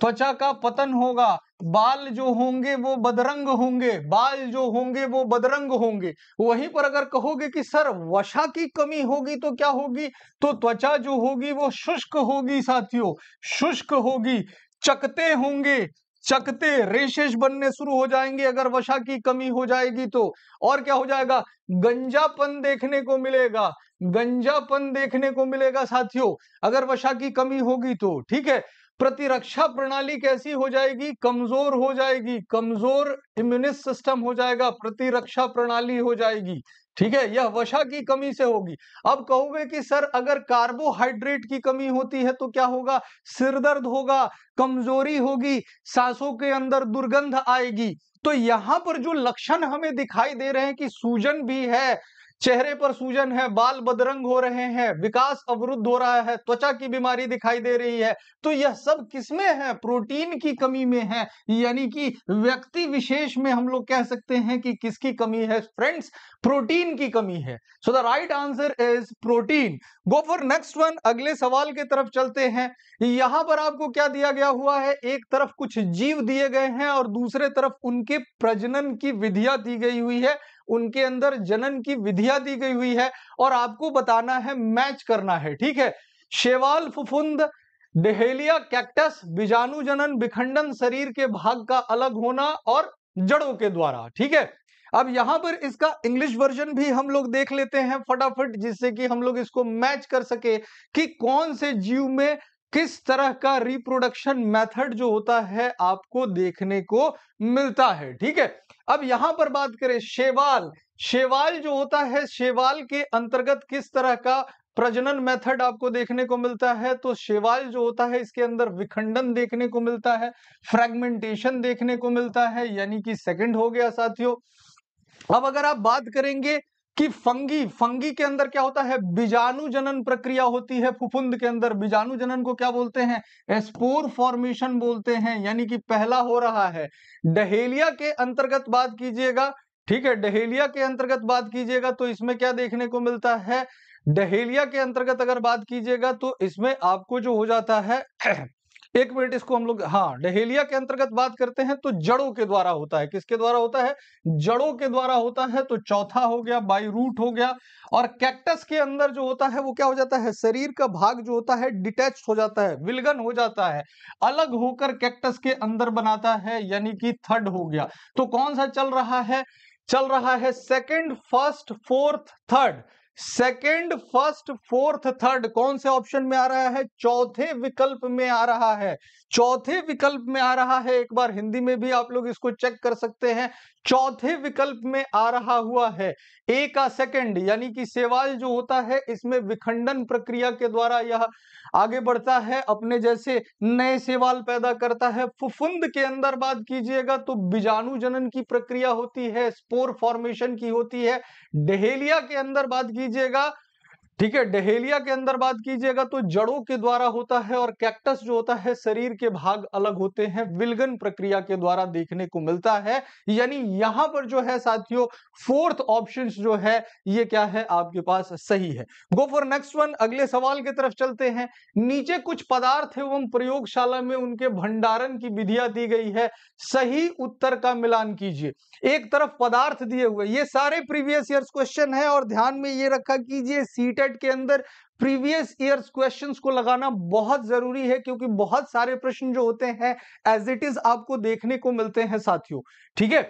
A: त्वचा का पतन होगा बाल जो होंगे वो बदरंग होंगे बाल जो होंगे वो बदरंग होंगे वहीं पर अगर कहोगे कि सर वशा की कमी होगी तो क्या होगी तो त्वचा जो होगी वो शुष्क होगी साथियों शुष्क होगी चकते होंगे चकते रेशेश बनने शुरू हो जाएंगे अगर वशा की कमी हो जाएगी तो और क्या हो जाएगा गंजापन देखने को मिलेगा गंजापन देखने को मिलेगा साथियों अगर वशा की कमी होगी तो ठीक है प्रतिरक्षा प्रणाली कैसी हो जाएगी कमजोर हो जाएगी कमजोर इम्यूनिस्ट सिस्टम हो जाएगा प्रतिरक्षा प्रणाली हो जाएगी ठीक है यह वशा की कमी से होगी अब कहोगे कि सर अगर कार्बोहाइड्रेट की कमी होती है तो क्या होगा सिर दर्द होगा कमजोरी होगी सांसों के अंदर दुर्गंध आएगी तो यहां पर जो लक्षण हमें दिखाई दे रहे हैं कि सूजन भी है चेहरे पर सूजन है बाल बदरंग हो रहे हैं विकास अवरुद्ध हो रहा है त्वचा की बीमारी दिखाई दे रही है तो यह सब किसमें है प्रोटीन की कमी में है यानी कि व्यक्ति विशेष में हम लोग कह सकते हैं कि किसकी कमी है फ्रेंड्स प्रोटीन की कमी है so the right answer is protein go for next one अगले सवाल के तरफ चलते हैं यहां पर आपको क्या दिया गया हुआ है एक तरफ कुछ जीव दिए गए हैं और दूसरे तरफ उनके प्रजनन की विधियां दी गई हुई है उनके अंदर जनन की विधिया दी गई हुई है और आपको बताना है मैच करना है ठीक है शेवाल फुफुंद डेहेलिया कैक्टस बीजाणु जनन विखंडन शरीर के भाग का अलग होना और जड़ों के द्वारा ठीक है अब यहां पर इसका इंग्लिश वर्जन भी हम लोग देख लेते हैं फटाफट जिससे कि हम लोग इसको मैच कर सके कि कौन से जीव में किस तरह का रिप्रोडक्शन मेथड जो होता है आपको देखने को मिलता है ठीक है अब यहां पर बात करें शेवाल शेवाल जो होता है शेवाल के अंतर्गत किस तरह का प्रजनन मेथड आपको देखने को मिलता है तो शेवाल जो होता है इसके अंदर विखंडन देखने को मिलता है फ्रेगमेंटेशन देखने को मिलता है यानी कि सेकंड हो गया साथियों अब अगर आप बात करेंगे कि फंगी फंगी के अंदर क्या होता है बीजाणु जनन प्रक्रिया होती है फुफुंद के अंदर बीजाणु जनन को क्या बोलते हैं स्पोर फॉर्मेशन बोलते हैं यानी कि पहला हो रहा है डहेलिया के अंतर्गत बात कीजिएगा ठीक है डहेलिया के अंतर्गत बात कीजिएगा तो इसमें क्या देखने को मिलता है डहेलिया के अंतर्गत अगर बात कीजिएगा तो इसमें आपको जो हो जाता है एक मिनट इसको हम लोग हाँ डहेलिया के अंतर्गत बात करते हैं तो जड़ों के द्वारा होता है किसके द्वारा होता है जड़ों के द्वारा होता है तो चौथा हो गया बाई रूट हो गया और कैक्टस के अंदर जो होता है वो क्या हो जाता है शरीर का भाग जो होता है डिटेच हो जाता है विलगन हो जाता है अलग होकर कैक्टस के अंदर बनाता है यानी कि थर्ड हो गया तो कौन सा चल रहा है चल रहा है second first fourth third second first fourth third कौन से ऑप्शन में आ रहा है चौथे विकल्प में आ रहा है चौथे विकल्प में आ रहा है एक बार हिंदी में भी आप लोग इसको चेक कर सकते हैं चौथे विकल्प में आ रहा हुआ है ए का सेकंड यानी कि सेवाल जो होता है इसमें विखंडन प्रक्रिया के द्वारा यह आगे बढ़ता है अपने जैसे नए सेवाल पैदा करता है फुफुंद के अंदर बात कीजिएगा तो बीजाणु जनन की प्रक्रिया होती है स्पोर फॉर्मेशन की होती है डहेलिया के अंदर बात कीजिए कीजिएगा ठीक है डहेलिया के अंदर बात कीजिएगा तो जड़ों के द्वारा होता है और कैक्टस जो होता है शरीर के भाग अलग होते हैं विलगन प्रक्रिया के द्वारा देखने को मिलता है यानी यहां पर जो है साथियों फोर्थ ऑप्शन जो है ये क्या है आपके पास सही है गो फॉर नेक्स्ट वन अगले सवाल की तरफ चलते हैं नीचे कुछ पदार्थ एवं प्रयोगशाला में उनके भंडारण की विधिया दी गई है सही उत्तर का मिलान कीजिए एक तरफ पदार्थ दिए हुए ये सारे प्रीवियस ईयर क्वेश्चन है और ध्यान में ये रखा कीजिए सीटेड फॉर्मेट के अंदर प्रीवियस ईयर क्वेश्चंस को लगाना बहुत जरूरी है क्योंकि बहुत सारे प्रश्न जो होते हैं एज इट इज आपको देखने को मिलते हैं साथियों ठीक है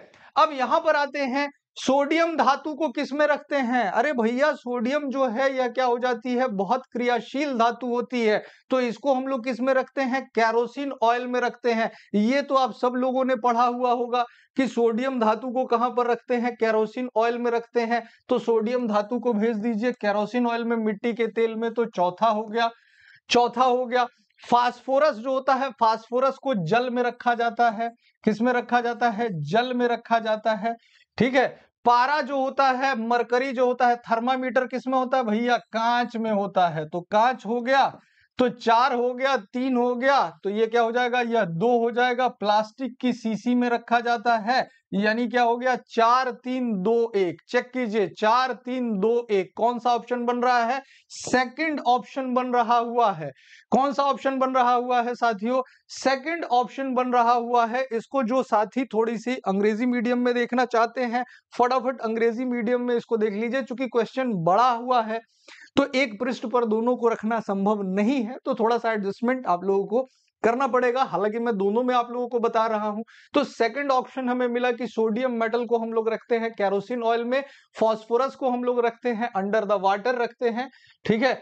A: अब यहां पर आते हैं सोडियम धातु को किस में रखते हैं अरे भैया सोडियम जो है यह क्या हो जाती है बहुत क्रियाशील धातु होती है तो इसको हम लोग किस में रखते हैं कैरोसिन ऑयल में रखते हैं ये तो आप सब लोगों ने पढ़ा हुआ होगा कि सोडियम धातु को कहां पर रखते हैं कैरोसिन ऑयल में रखते हैं तो सोडियम धातु को भेज दीजिए कैरोसिन ऑयल में मिट्टी के तेल में तो चौथा हो गया चौथा हो गया फास्फोरस जो होता है फास्फोरस को जल में रखा जाता है किस में रखा जाता है जल में रखा जाता है ठीक है पारा जो होता है मरकरी जो होता है थर्मामीटर किसमें होता है भैया कांच में होता है तो कांच हो गया तो चार हो गया तीन हो गया तो ये क्या हो जाएगा यह दो हो जाएगा प्लास्टिक की सीसी में रखा जाता है यानी क्या हो गया चार तीन दो एक चेक कीजिए चार तीन दो एक कौन सा ऑप्शन बन रहा है सेकंड ऑप्शन बन रहा हुआ है कौन सा ऑप्शन बन रहा हुआ है साथियों सेकंड ऑप्शन बन रहा हुआ है इसको जो साथी थोड़ी सी अंग्रेजी मीडियम में देखना चाहते हैं फटाफट अंग्रेजी मीडियम में इसको देख लीजिए चूंकि क्वेश्चन बड़ा हुआ है तो एक पृष्ठ पर दोनों को रखना संभव नहीं है तो थोड़ा सा एडजस्टमेंट आप लोगों को करना पड़ेगा हालांकि मैं दोनों में आप लोगों को बता रहा हूं तो सेकंड ऑप्शन हमें मिला कि सोडियम मेटल को हम लोग रखते हैं कैरोसिन ऑयल में फास्फोरस को हम लोग रखते हैं अंडर द वाटर रखते हैं ठीक है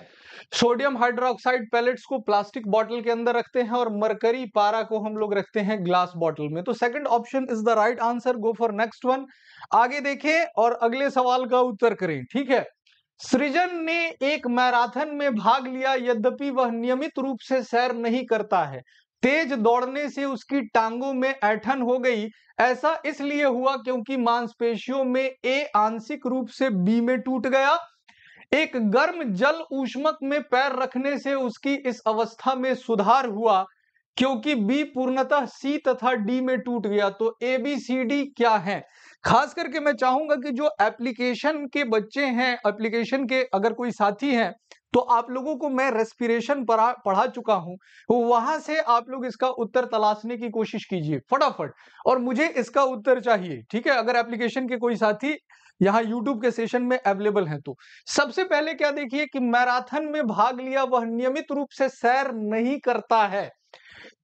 A: सोडियम हाइड्रोक्साइड पैलेट्स को प्लास्टिक बॉटल के अंदर रखते हैं और मरकरी पारा को हम लोग रखते हैं ग्लास बॉटल में तो second option is the right answer go for next one आगे देखें और अगले सवाल का उत्तर करें ठीक है सृजन ने एक मैराथन में भाग लिया यद्यपि वह नियमित रूप से सैर नहीं करता है तेज दौड़ने से उसकी टांगों में ऐठन हो गई ऐसा इसलिए हुआ क्योंकि मांसपेशियों में ए आंशिक रूप से बी में टूट गया एक गर्म जल ऊष्मक में पैर रखने से उसकी इस अवस्था में सुधार हुआ क्योंकि बी पूर्णतः सी तथा डी में टूट गया तो ए बी सी डी क्या है खास करके मैं चाहूंगा कि जो एप्लीकेशन के बच्चे हैं एप्लीकेशन के अगर कोई साथी हैं तो आप लोगों को मैं रेस्पिरेशन पढ़ा पढ़ा चुका हूं तो वहां से आप लोग इसका उत्तर तलाशने की कोशिश कीजिए फटाफट और मुझे इसका उत्तर चाहिए ठीक है अगर एप्लीकेशन के कोई साथी यहाँ यूट्यूब के सेशन में अवेलेबल हैं तो सबसे पहले क्या देखिए कि मैराथन में भाग लिया वह नियमित रूप से सैर नहीं करता है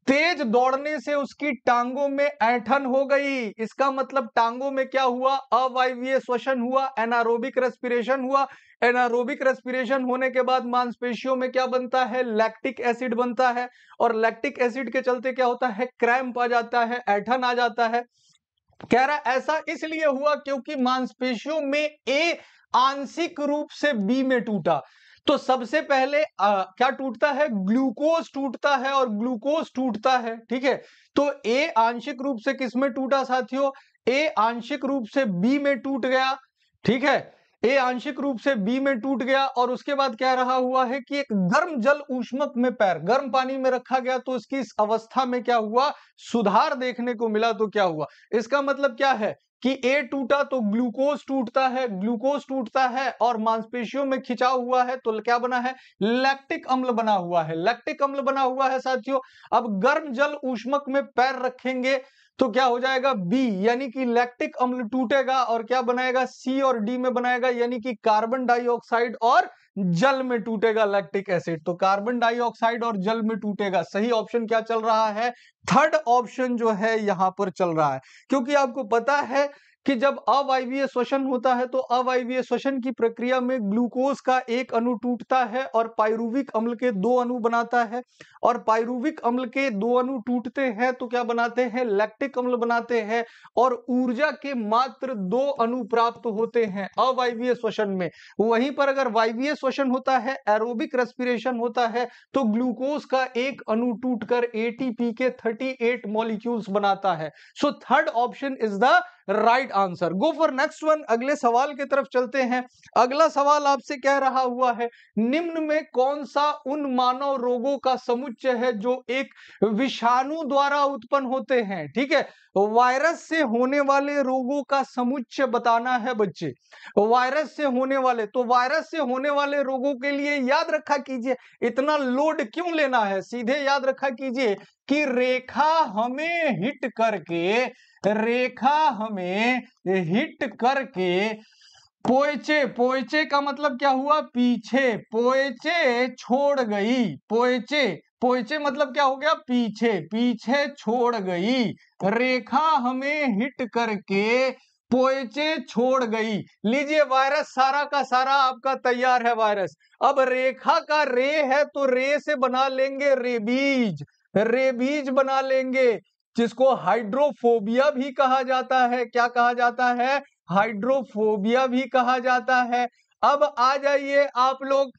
A: तेज दौड़ने से उसकी टांगों में ऐठन हो गई इसका मतलब टांगों में क्या हुआ अवायवीय श्वसन हुआ एनारोबिक रेस्पिरेशन हुआ एनारोबिक रेस्पिरेशन होने के बाद मांसपेशियों में क्या बनता है लैक्टिक एसिड बनता है और लैक्टिक एसिड के चलते क्या होता है क्रैम्प आ जाता है ऐठन आ जाता है कह रहा ऐसा इसलिए हुआ क्योंकि मांसपेशियों में ए आंशिक रूप से बी में टूटा तो सबसे पहले आ, क्या टूटता है ग्लूकोज टूटता है और ग्लूकोज टूटता है ठीक है तो ए आंशिक रूप से किस में टूटा साथियों ए आंशिक रूप से बी में टूट गया ठीक है ए आंशिक रूप से बी में टूट गया और उसके बाद क्या रहा हुआ है कि एक गर्म जल ऊष्मक में पैर गर्म पानी में रखा गया तो इसकी इस अवस्था में क्या हुआ सुधार देखने को मिला तो क्या हुआ इसका मतलब क्या है कि ए टूटा तो ग्लूकोज टूटता है ग्लूकोज टूटता है और मांसपेशियों में खिंचाव हुआ है तो क्या बना है लैक्टिक अम्ल बना हुआ है लैक्टिक अम्ल बना हुआ है साथियों अब गर्म जल ऊष्मक में पैर रखेंगे तो क्या हो जाएगा बी यानी कि लैक्टिक अम्ल टूटेगा और क्या बनाएगा सी और डी में बनाएगा यानी कि कार्बन डाइऑक्साइड और जल में टूटेगा लैक्टिक एसिड तो कार्बन डाइऑक्साइड और जल में टूटेगा सही ऑप्शन क्या चल रहा है थर्ड ऑप्शन जो है यहां पर चल रहा है क्योंकि आपको पता है कि जब अवायवीय श्वसन होता है तो अवायवीय श्वसन की प्रक्रिया में ग्लूकोज का एक अणु टूटता है और पायरुविक अम्ल के दो अणु बनाता है और पायरुविक अम्ल के दो अणु टूटते हैं तो क्या बनाते हैं लैक्टिक अम्ल बनाते हैं और ऊर्जा के मात्र दो अणु प्राप्त होते हैं अवायवीय श्वसन में वहीं पर अगर वायवीय श्वसन होता है एरोबिक रेस्पिरेशन होता है तो ग्लूकोज का एक अणु टूटकर एटीपी के एट मॉलिक्यूल्स बनाता है so third option is the right answer go for next one अगले सवाल की तरफ चलते हैं अगला सवाल आपसे कह रहा हुआ है निम्न में कौन सा उन मानव रोगों का समुच्चय है जो एक विषाणु द्वारा उत्पन्न होते हैं ठीक है वायरस से होने वाले रोगों का समुच्चय बताना है बच्चे वायरस से होने वाले तो वायरस से होने वाले रोगों के लिए याद रखा कीजिए इतना लोड क्यों लेना है सीधे याद रखा कीजिए कि रेखा हमें हिट करके रेखा हमें हिट करके पोएचे पोएचे का मतलब क्या हुआ पीछे पोएचे छोड़ गई पोएचे पोएचे मतलब क्या हो गया पीछे पीछे छोड़ गई रेखा हमें हिट करके पोएचे छोड़ गई लीजिए वायरस सारा का सारा आपका तैयार है वायरस अब रेखा का रे है तो रे से बना लेंगे रेबीज रेबीज बना लेंगे जिसको हाइड्रोफोबिया भी कहा जाता है क्या कहा जाता है हाइड्रोफोबिया भी कहा जाता है अब आ जाइए आप लोग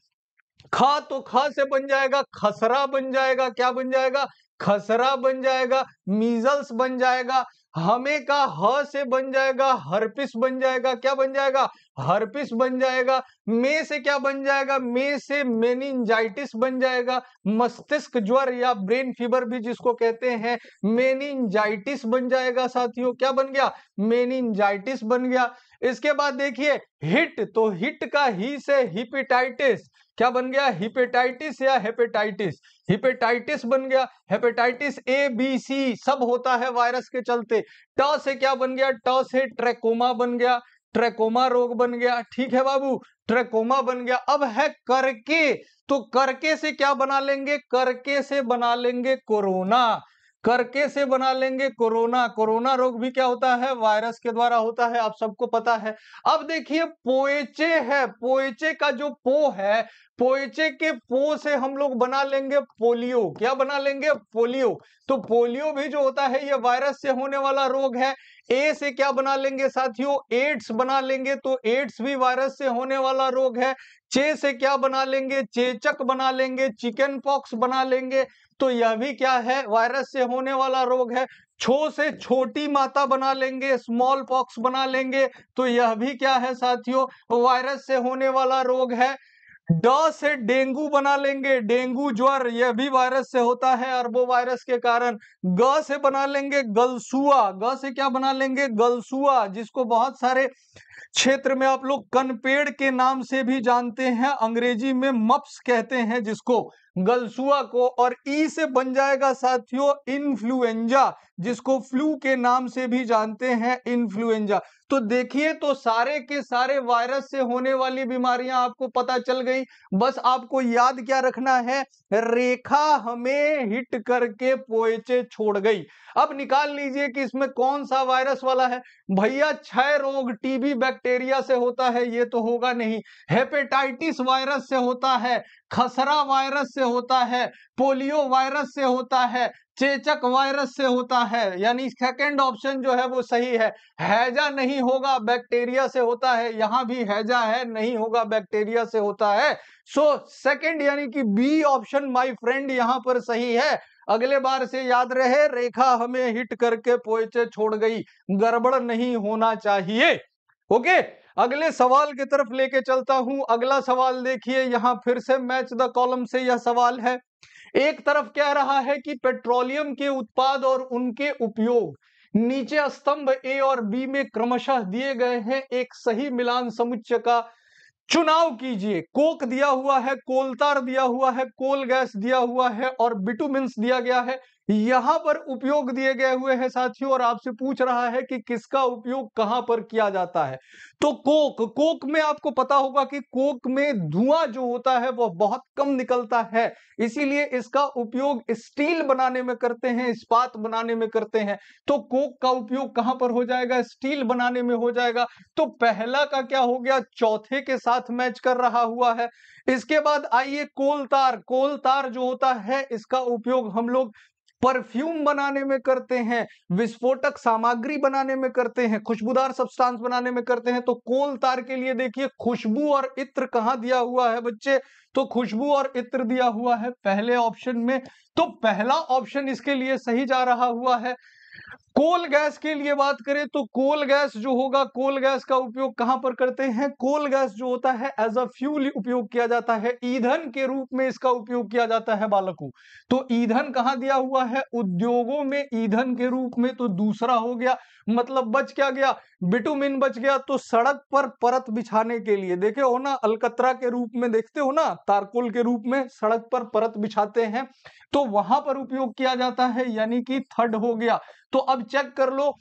A: खा तो खा से बन जाएगा खसरा बन जाएगा क्या बन जाएगा खसरा बन जाएगा मीजल्स बन जाएगा हमें का ह से बन जाएगा हरपिस बन जाएगा क्या बन जाएगा हरपिस बन जाएगा मे से क्या बन जाएगा मे से मेनिंजाइटिस बन जाएगा मस्तिष्क ज्वर या ब्रेन फीवर भी जिसको कहते हैं मेनिंजाइटिस बन जाएगा साथियों क्या बन गया मेनिंजाइटिस बन गया इसके बाद देखिए हिट तो हिट का ही से हिपेटाइटिस क्या बन गया हिपेटाइटिस या हेपेटाइटिस हिपेटाइटिस बन गया हेपेटाइटिस ए बी सी सब होता है वायरस के चलते ट से क्या बन गया ट से ट्रेकोमा बन गया ट्रेकोमा रोग बन गया ठीक है बाबू ट्रेकोमा बन गया अब है करके तो करके से क्या बना लेंगे करके से बना लेंगे कोरोना करके से बना लेंगे कोरोना कोरोना रोग भी क्या होता है वायरस के द्वारा होता है आप सबको पता है अब देखिए पोएचे है पोएचे का जो पो है पोएचे के पो से हम लोग बना लेंगे पोलियो क्या बना लेंगे पोलियो तो पोलियो भी जो होता है ये वायरस से होने वाला रोग है ए से क्या बना लेंगे साथियों एड्स बना लेंगे तो एड्स भी वायरस से होने वाला रोग है चे से क्या बना लेंगे चेचक बना लेंगे चिकन पॉक्स बना लेंगे तो यह भी क्या है वायरस से होने वाला रोग है छो से छोटी माता बना लेंगे स्मॉल पॉक्स बना लेंगे तो यह भी क्या है साथियों वायरस से होने वाला रोग है ड से डेंगू बना लेंगे डेंगू ज्वर यह भी वायरस से होता है अरबो वायरस के कारण ग से बना लेंगे गलसुआ ग से क्या बना लेंगे गलसुआ जिसको बहुत सारे क्षेत्र में आप लोग कनपेड़ के नाम से भी जानते हैं अंग्रेजी में मप्स कहते हैं जिसको गलसुआ को और ई से बन जाएगा साथियों इन्फ्लुएंजा जिसको फ्लू के नाम से भी जानते हैं इन्फ्लुएंजा तो देखिए तो सारे के सारे वायरस से होने वाली बीमारियां आपको पता चल गई बस आपको याद क्या रखना है रेखा हमें हिट करके पोएचे छोड़ गई अब निकाल लीजिए कि इसमें कौन सा वायरस वाला है भैया क्षय रोग टीबी बैक्टीरिया से होता है ये तो होगा नहीं हेपेटाइटिस वायरस से होता है खसरा वायरस से होता है पोलियो वायरस से होता है चेचक वायरस से होता है यानी सेकेंड ऑप्शन जो है वो सही है हैजा नहीं होगा बैक्टीरिया से होता है यहां भी हैजा है नहीं होगा बैक्टीरिया से होता है सो सेकेंड यानी कि बी ऑप्शन माय फ्रेंड यहां पर सही है अगले बार से याद रहे रेखा हमें हिट करके पोचे छोड़ गई गड़बड़ नहीं होना चाहिए ओके अगले सवाल की तरफ लेके चलता हूं अगला सवाल देखिए यहां फिर से मैच द कॉलम से यह सवाल है एक तरफ कह रहा है कि पेट्रोलियम के उत्पाद और उनके उपयोग नीचे स्तंभ ए और बी में क्रमशः दिए गए हैं एक सही मिलान समुच्चय का चुनाव कीजिए कोक दिया हुआ है कोलतार दिया हुआ है कोल गैस दिया हुआ है और बिटुमिन्स दिया गया है यहां पर उपयोग दिए गए हुए हैं साथियों और आपसे पूछ रहा है कि किसका उपयोग कहां पर किया जाता है तो कोक कोक में आपको पता होगा कि कोक में धुआं जो होता है वह बहुत कम निकलता है इसीलिए इसका उपयोग स्टील बनाने में करते हैं इस्पात बनाने में करते हैं तो कोक का उपयोग कहां पर हो जाएगा स्टील बनाने में हो जाएगा तो पहला का क्या हो गया चौथे के साथ मैच कर रहा हुआ है इसके बाद आइए कोल तार कोल तार जो होता है इसका उपयोग हम लोग परफ्यूम बनाने में करते हैं विस्फोटक सामग्री बनाने में करते हैं खुशबूदार सब्सटेंस बनाने में करते हैं तो कोल तार के लिए देखिए खुशबू और इत्र कहां दिया हुआ है बच्चे तो खुशबू और इत्र दिया हुआ है पहले ऑप्शन में तो पहला ऑप्शन इसके लिए सही जा रहा हुआ है कोल गैस के लिए बात करें तो कोल गैस जो होगा कोल गैस का उपयोग कहां पर करते हैं कोल गैस जो होता है एज अ फ्यूल उपयोग किया जाता है ईंधन के रूप में इसका उपयोग किया जाता है बालकों तो ईंधन कहां दिया हुआ है उद्योगों में ईंधन के रूप में तो दूसरा हो गया मतलब बच क्या गया बिटुमिन बच गया तो सड़क पर परत बिछाने के लिए देखे हो ना अलकतरा के रूप में देखते हो ना तारकोल के रूप में सड़क पर परत बिछाते हैं तो वहां पर उपयोग किया जाता है यानी कि थर्ड हो गया तो अब चेक कर लो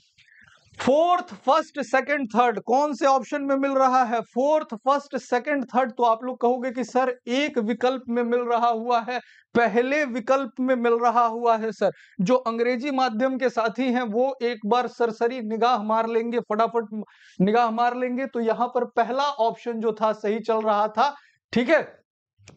A: फोर्थ फर्स्ट सेकंड थर्ड कौन से ऑप्शन में मिल रहा है फोर्थ फर्स्ट सेकंड थर्ड तो आप लोग कहोगे कि सर एक विकल्प में मिल रहा हुआ है पहले विकल्प में मिल रहा हुआ है सर जो अंग्रेजी माध्यम के साथी हैं वो एक बार सरसरी निगाह मार लेंगे फटाफट निगाह मार लेंगे तो यहां पर पहला ऑप्शन जो था सही चल रहा था ठीक है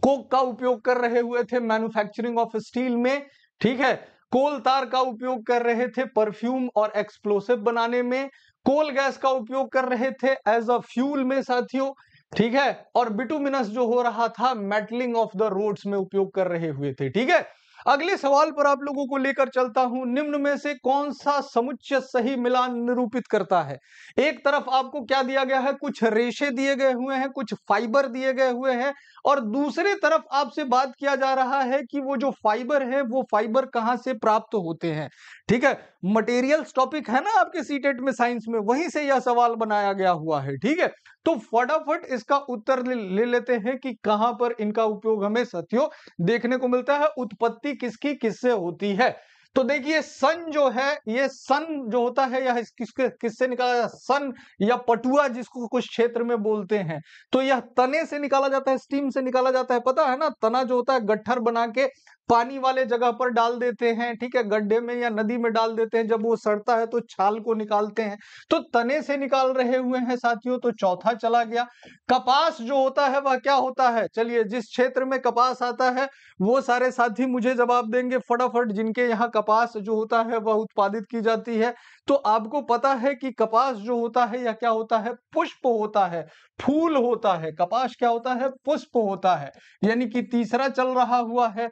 A: कोक का उपयोग कर रहे हुए थे मैन्युफैक्चरिंग ऑफ स्टील में ठीक है कोल तार का उपयोग कर रहे थे परफ्यूम और एक्सप्लोसिव बनाने में कोल गैस का उपयोग कर रहे थे एज अ फ्यूल में साथियों ठीक है और बिटुमिनस जो हो रहा था मेटलिंग ऑफ द रोड्स में उपयोग कर रहे हुए थे ठीक है अगले सवाल पर आप लोगों को लेकर चलता हूं निम्न में से कौन सा समुच्चय सही मिलान निरूपित करता है एक तरफ आपको क्या दिया गया है कुछ रेशे दिए गए हुए हैं कुछ फाइबर दिए गए हुए हैं और दूसरे तरफ आपसे बात किया जा रहा है कि वो जो फाइबर है वो फाइबर कहां से प्राप्त होते हैं ठीक है मटेरियल्स टॉपिक है ना आपके सीटेट e में साइंस में वहीं से यह सवाल बनाया गया हुआ है ठीक है तो फटाफट इसका उत्तर ले, ले लेते हैं कि कहां पर इनका उपयोग हमें सत्यो देखने को मिलता है उत्पत्ति किसकी किससे होती है तो देखिए सन जो है ये सन जो होता है यह किसके किससे निकाला जाता है सन या पटुआ जिसको कुछ क्षेत्र में बोलते हैं तो यह तने से निकाला जाता है स्टीम से निकाला जाता है पता है ना तना जो होता है गट्ठर बना के पानी वाले जगह पर डाल देते हैं ठीक है गड्ढे में या नदी में डाल देते हैं जब वो सड़ता है तो छाल को निकालते हैं तो तने से निकाल रहे हुए हैं साथियों तो चौथा चला गया कपास जो होता है वह क्या होता है चलिए जिस क्षेत्र में कपास आता है वो सारे साथी मुझे जवाब देंगे फटाफट जिनके यहाँ कपास जो होता है वह उत्पादित की जाती है तो आपको पता है कि कपास जो होता है या क्या होता है पुष्प होता है फूल होता है कपास क्या होता है पुष्प होता है यानी कि तीसरा चल रहा हुआ है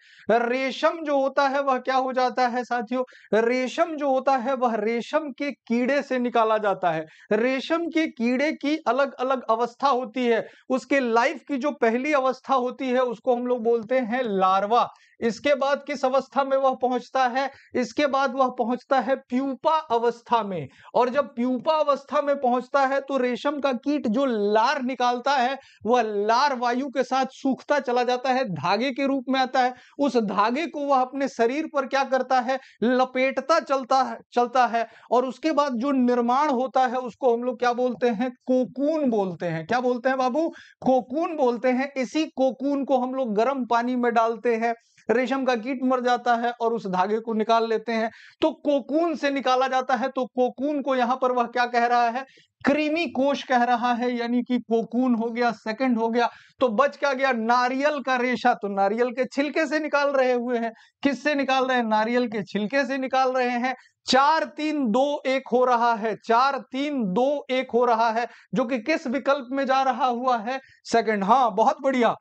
A: रेशम जो होता है वह क्या हो जाता है साथियों रेशम जो होता है वह रेशम के कीड़े से निकाला जाता है रेशम के कीड़े की अलग अलग अवस्था होती है उसके लाइफ की जो पहली अवस्था होती है उसको हम लोग बोलते हैं लार्वा इसके बाद किस अवस्था में वह पहुंचता है इसके बाद वह पहुंचता है प्यूपा अवस्था में और जब प्यूपा अवस्था में पहुंचता है तो रेशम का कीट जो लार निकालता है वह लार वायु के साथ सूखता चला जाता है धागे के रूप में आता है उस धागे को वह अपने शरीर पर क्या करता है लपेटता चलता है चलता है और उसके बाद जो निर्माण होता है उसको हम लोग क्या बोलते हैं कोकून बोलते हैं क्या बोलते हैं बाबू कोकून बोलते हैं इसी कोकून को हम लोग गर्म पानी में डालते हैं रेशम का कीट मर जाता है और उस धागे को निकाल लेते हैं तो कोकून से निकाला जाता है तो कोकून को यहां पर वह क्या कह रहा है क्रीमी कोश कह रहा है यानी कि कोकून हो गया सेकंड हो गया तो बच क्या गया नारियल का रेशा तो नारियल के छिलके से निकाल रहे हुए हैं किससे निकाल रहे हैं नारियल के छिलके से निकाल रहे हैं चार तीन दो एक हो रहा है चार तीन दो एक हो रहा है जो कि किस विकल्प में जा रहा हुआ है सेकंड हाँ बहुत बढ़िया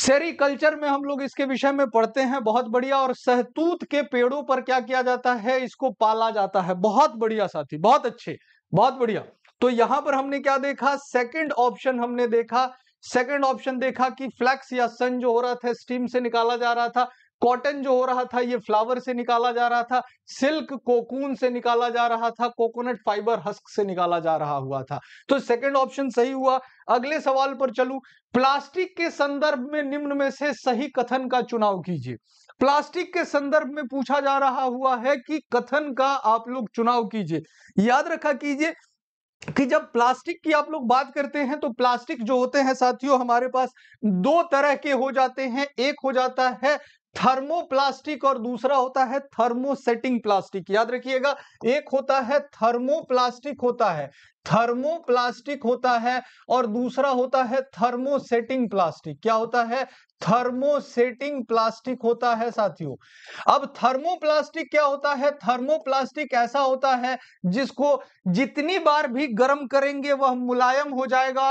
A: सेरिकल्चर में हम लोग इसके विषय में पढ़ते हैं बहुत बढ़िया और सहतूत के पेड़ों पर क्या किया जाता है इसको पाला जाता है बहुत बढ़िया साथी बहुत अच्छे बहुत बढ़िया तो यहां पर हमने क्या देखा सेकंड ऑप्शन हमने देखा सेकंड ऑप्शन देखा कि फ्लैक्स या सन जो हो रहा था स्टीम से निकाला जा रहा था कॉटन जो हो रहा था ये फ्लावर से निकाला जा रहा था सिल्क कोकून से निकाला जा रहा था कोकोनट फाइबर हस्क से निकाला जा रहा हुआ था तो सेकंड ऑप्शन सही हुआ अगले सवाल पर चलूं प्लास्टिक के संदर्भ में निम्न में से सही कथन का चुनाव कीजिए प्लास्टिक के संदर्भ में पूछा जा रहा हुआ है कि कथन का आप लोग चुनाव कीजिए याद रखा कीजिए कि जब प्लास्टिक की आप लोग बात करते हैं तो प्लास्टिक जो होते हैं साथियों हमारे पास दो तरह के हो जाते हैं एक हो जाता है थर्मोप्लास्टिक और दूसरा होता है थर्मोसेटिंग प्लास्टिक याद रखिएगा एक होता है थर्मोप्लास्टिक होता है थर्मोप्लास्टिक होता है और दूसरा होता है थर्मोसेटिंग प्लास्टिक क्या होता है थर्मोसेटिंग प्लास्टिक होता है साथियों अब थर्मोप्लास्टिक क्या होता है थर्मोप्लास्टिक ऐसा होता है जिसको जितनी बार भी गर्म करेंगे वह मुलायम हो जाएगा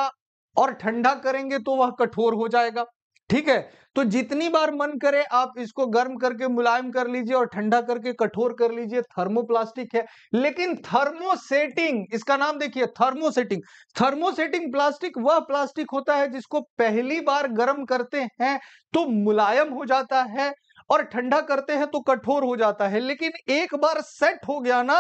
A: और ठंडा करेंगे तो वह कठोर हो जाएगा ठीक है तो जितनी बार मन करे आप इसको गर्म करके मुलायम कर लीजिए और ठंडा करके कठोर कर लीजिए थर्मोप्लास्टिक है लेकिन थर्मोसेटिंग इसका नाम देखिए थर्मोसेटिंग थर्मोसेटिंग प्लास्टिक वह प्लास्टिक होता है जिसको पहली बार गर्म करते हैं तो मुलायम हो जाता है और ठंडा करते हैं तो कठोर हो जाता है लेकिन एक बार सेट हो गया ना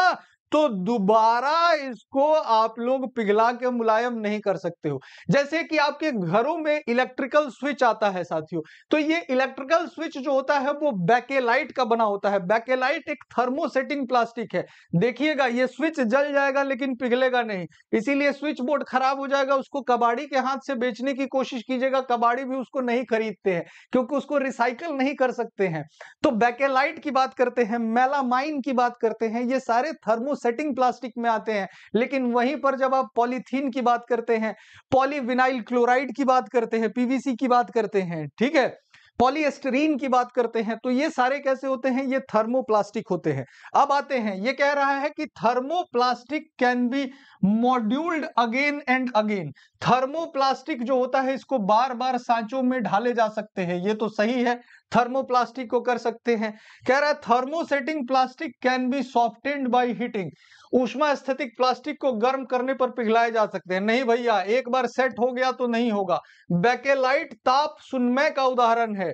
A: तो दोबारा इसको आप लोग पिघला के मुलायम नहीं कर सकते हो जैसे कि आपके घरों में इलेक्ट्रिकल स्विच आता है साथियों तो ये इलेक्ट्रिकल स्विच जो होता है वो बैकेलाइट का बना होता है बैकेलाइट एक थर्मोसेटिंग प्लास्टिक है देखिएगा ये स्विच जल जाएगा लेकिन पिघलेगा नहीं इसीलिए स्विच बोर्ड खराब हो जाएगा उसको कबाड़ी के हाथ से बेचने की कोशिश कीजिएगा कबाड़ी भी उसको नहीं खरीदते हैं क्योंकि उसको रिसाइकल नहीं कर सकते हैं तो बैकेलाइट की बात करते हैं मेलामाइन की बात करते हैं ये सारे थर्मो सेटिंग प्लास्टिक में आते हैं लेकिन वहीं पर जब आप पॉलीथीन की बात करते हैं पॉलीविनाइल क्लोराइड की बात करते हैं पीवीसी की बात करते हैं ठीक है पॉलीस्टरीन की बात करते हैं तो ये सारे कैसे होते हैं ये थर्मोप्लास्टिक होते हैं अब आते हैं ये कह रहा है कि thermoplastic can be moulded again and again thermoplastic जो होता है इसको बार बार सांचों में ढाले जा सकते हैं ये तो सही है थर्मोप्लास्टिक को कर सकते हैं कह रहा है thermosetting plastic can be softened by heating उष्मा स्थितिक प्लास्टिक को गर्म करने पर पिघलाए जा सकते हैं नहीं भैया एक बार सेट हो गया तो नहीं होगा बैकेलाइट ताप सुनमय का उदाहरण है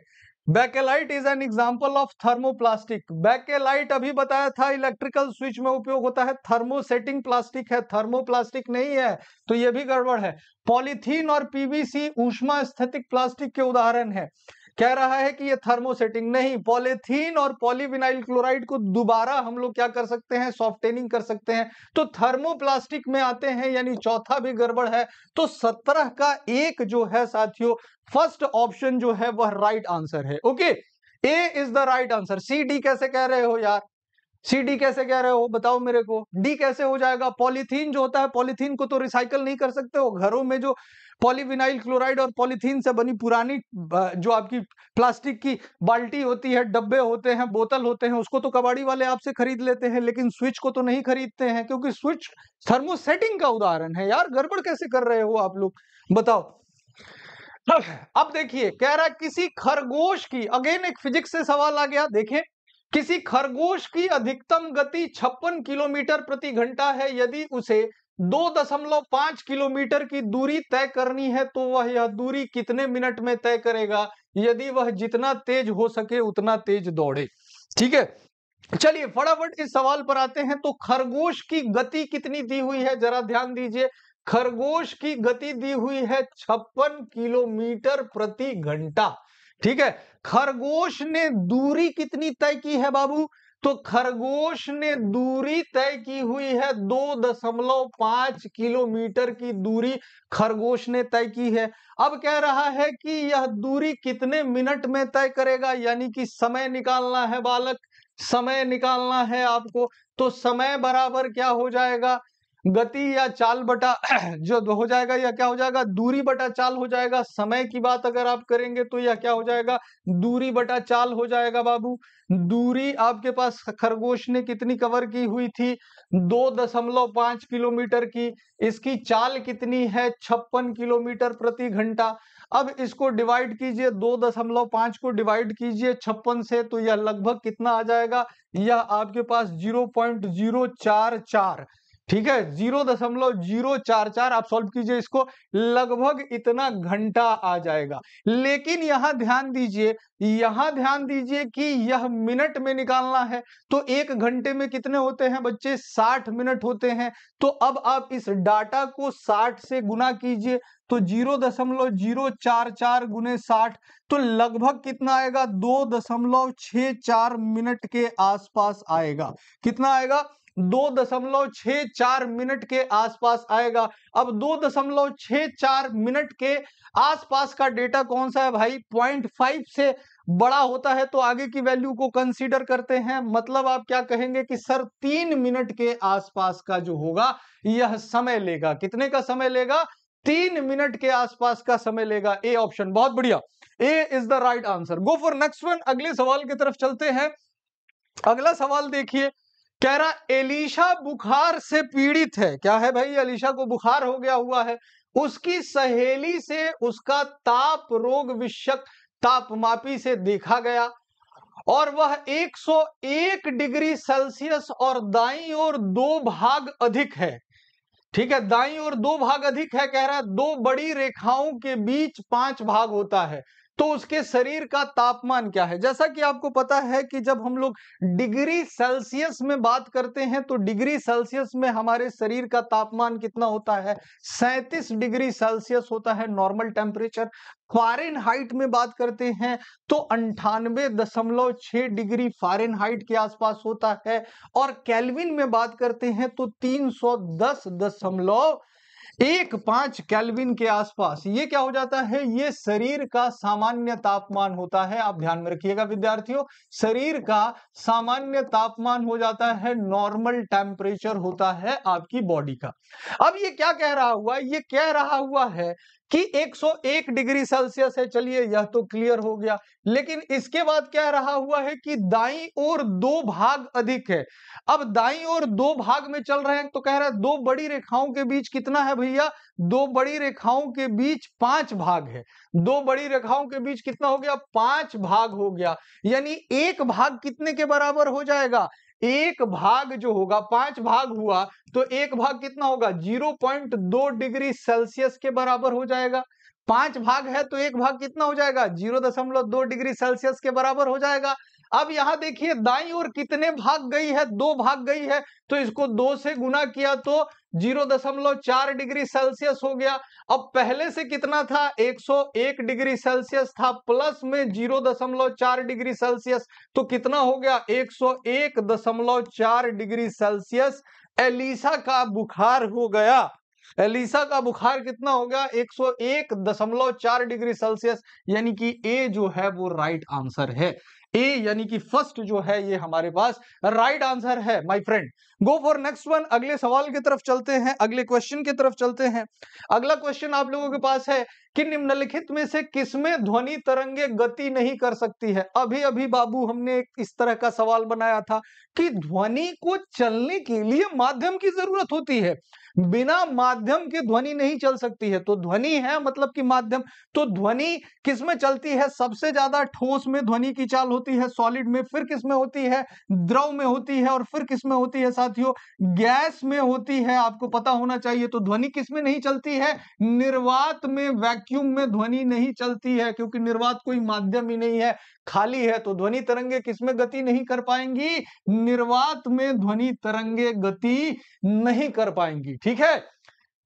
A: Bakelite is an example of thermoplastic Bakelite अभी बताया था इलेक्ट्रिकल स्विच में उपयोग होता है थर्मोसेटिंग प्लास्टिक है थर्मोप्लास्टिक नहीं है तो यह भी गड़बड़ है पॉलीथीन और पीवीसी ऊष्मा स्थितिक प्लास्टिक के उदाहरण है कह रहा है कि ये थर्मोसेटिंग नहीं पॉलीथीन और पॉलीविनाइल क्लोराइड को दोबारा हम लोग क्या कर सकते हैं सॉफ्टेनिंग कर सकते हैं तो थर्मोप्लास्टिक में आते हैं यानी चौथा भी गड़बड़ है तो सत्रह का एक जो है साथियों फर्स्ट ऑप्शन जो है वह राइट आंसर है okay A is the right answer C D कैसे कह रहे हो यार सी डी कैसे कह रहे हो बताओ मेरे को डी कैसे हो जाएगा पॉलीथीन जो होता है पॉलीथीन को तो रिसाइकल नहीं कर सकते हो घरों में जो पॉलीविनाइल क्लोराइड और पॉलीथीन से बनी पुरानी जो आपकी प्लास्टिक की बाल्टी होती है डब्बे होते हैं बोतल होते हैं उसको तो कबाड़ी वाले आपसे खरीद लेते हैं लेकिन स्विच को तो नहीं खरीदते हैं क्योंकि स्विच थर्मोसेटिंग का उदाहरण है यार गड़बड़ कैसे कर रहे हो आप लोग बताओ अब देखिए कह रहा किसी खरगोश की अगेन एक फिजिक्स से सवाल आ गया देखें किसी खरगोश की अधिकतम गति छप्पन किलोमीटर प्रति घंटा है यदि उसे 2.5 किलोमीटर की दूरी तय करनी है तो वह यह दूरी कितने मिनट में तय करेगा यदि वह जितना तेज हो सके उतना तेज दौड़े ठीक है चलिए फटाफट इस सवाल पर आते हैं तो खरगोश की गति कितनी दी हुई है जरा ध्यान दीजिए खरगोश की गति दी हुई है छप्पन किलोमीटर प्रति घंटा ठीक है खरगोश ने दूरी कितनी तय की है बाबू तो खरगोश ने दूरी तय की हुई है दो दशमलव पांच किलोमीटर की दूरी खरगोश ने तय की है अब कह रहा है कि यह दूरी कितने मिनट में तय करेगा यानी कि समय निकालना है बालक समय निकालना है आपको तो समय बराबर क्या हो जाएगा गति या चाल बटा जो हो जाएगा या क्या हो जाएगा दूरी बटा चाल हो जाएगा समय की बात अगर आप करेंगे तो यह क्या हो जाएगा दूरी बटा चाल हो जाएगा बाबू दूरी आपके पास खरगोश ने कितनी कवर की हुई थी दो दशमलव पांच किलोमीटर की इसकी चाल कितनी है छप्पन किलोमीटर प्रति घंटा अब इसको डिवाइड कीजिए दो दशमलव पांच को डिवाइड कीजिए छप्पन से तो यह लगभग कितना आ जाएगा यह आपके पास जीरो पॉइंट जीरो चार चार ठीक है जीरो दशमलव जीरो चार चार आप सॉल्व कीजिए इसको लगभग इतना घंटा आ जाएगा लेकिन यहां ध्यान दीजिए यहां ध्यान दीजिए कि यह मिनट में निकालना है तो एक घंटे में कितने होते हैं बच्चे साठ मिनट होते हैं तो अब आप इस डाटा को साठ से गुना कीजिए तो जीरो दशमलव जीरो चार चार गुने साठ तो लगभग कितना आएगा दो दशमलव छ चार मिनट के आसपास आएगा कितना आएगा दो दशमलव छह चार मिनट के आसपास आएगा अब दो दशमलव छ चार मिनट के आसपास का डेटा कौन सा है भाई पॉइंट फाइव से बड़ा होता है तो आगे की वैल्यू को कंसीडर करते हैं मतलब आप क्या कहेंगे कि सर तीन मिनट के आसपास का जो होगा यह समय लेगा कितने का समय लेगा तीन मिनट के आसपास का समय लेगा ए ऑप्शन बहुत बढ़िया A is the right answer go for next one अगले सवाल की तरफ चलते हैं अगला सवाल देखिए कह रहा एलिशा बुखार से पीड़ित है क्या है भाई एलिशा को बुखार हो गया हुआ है उसकी सहेली से उसका ताप रोग विषक तापमापी से देखा गया और वह 101 डिग्री सेल्सियस और दाई और दो भाग अधिक है ठीक है दाई और दो भाग अधिक है कह रहा है दो बड़ी रेखाओं के बीच पांच भाग होता है तो उसके शरीर का तापमान क्या है जैसा कि आपको पता है कि जब हम लोग डिग्री सेल्सियस में बात करते हैं तो डिग्री सेल्सियस में हमारे शरीर का तापमान कितना होता है सैतीस डिग्री सेल्सियस होता है नॉर्मल टेम्परेचर फॉरन हाइट में बात करते हैं तो अंठानवे दशमलव छह डिग्री फॉरन हाइट के आसपास होता है और कैलविन में बात करते हैं तो तीन सौ दस दशमलव एक पांच कैलविन के आसपास ये क्या हो जाता है ये शरीर का सामान्य तापमान होता है आप ध्यान में रखिएगा विद्यार्थियों शरीर का सामान्य तापमान हो जाता है नॉर्मल टेम्परेचर होता है आपकी बॉडी का अब ये क्या कह रहा हुआ ये कह रहा हुआ है कि 101 डिग्री सेल्सियस है चलिए यह तो क्लियर हो गया लेकिन इसके बाद क्या रहा हुआ है कि दाई और दो भाग अधिक है अब दाई और दो भाग में चल रहे हैं तो कह रहा है दो बड़ी रेखाओं के बीच कितना है भैया दो बड़ी रेखाओं के बीच पांच भाग है दो बड़ी रेखाओं के बीच कितना हो गया पांच भाग हो गया यानी एक भाग कितने के बराबर हो जाएगा एक भाग जो होगा पांच भाग हुआ तो एक भाग कितना होगा 0.2 डिग्री सेल्सियस के बराबर हो जाएगा पांच भाग है तो एक भाग कितना हो जाएगा 0.2 डिग्री सेल्सियस के बराबर हो जाएगा अब यहां देखिए दाई और कितने भाग गई है दो भाग गई है तो इसको दो से गुना किया तो जीरो दशमलव चार डिग्री सेल्सियस हो गया अब पहले से कितना था एक सौ एक डिग्री सेल्सियस था प्लस में जीरो दशमलव चार डिग्री सेल्सियस तो कितना हो गया एक एक दशमलव चार डिग्री सेल्सियस एलिसा का बुखार हो गया एलिसा का बुखार कितना हो गया एक एक सौ दशमलव चार डिग्री सेल्सियस यानी कि ए जो है वो राइट आंसर है ए यानी कि फर्स्ट जो है ये हमारे पास राइट right आंसर है my friend go for next one अगले सवाल की तरफ चलते हैं अगले क्वेश्चन की तरफ चलते हैं अगला क्वेश्चन आप लोगों के पास है कि निम्नलिखित में से किसमें ध्वनि तरंगे गति नहीं कर सकती है अभी अभी बाबू हमने इस तरह का सवाल बनाया था कि ध्वनि को चलने के लिए माध्यम की जरूरत होती है बिना माध्यम के ध्वनि नहीं चल सकती है तो ध्वनि है मतलब कि माध्यम तो ध्वनि किसमें चलती है सबसे ज्यादा ठोस में ध्वनि की चाल होती है सॉलिड में फिर किसमें होती है द्रव में होती है और फिर किसमें होती है साथियों गैस में होती है आपको पता होना चाहिए तो ध्वनि किसमें नहीं चलती है निर्वात में वैक्ट वैक्यूम में ध्वनि नहीं चलती है क्योंकि निर्वात कोई माध्यम ही नहीं है खाली है तो ध्वनि तरंगे किसमें गति नहीं कर पाएंगी निर्वात में ध्वनि तरंगे गति नहीं कर पाएंगी ठीक है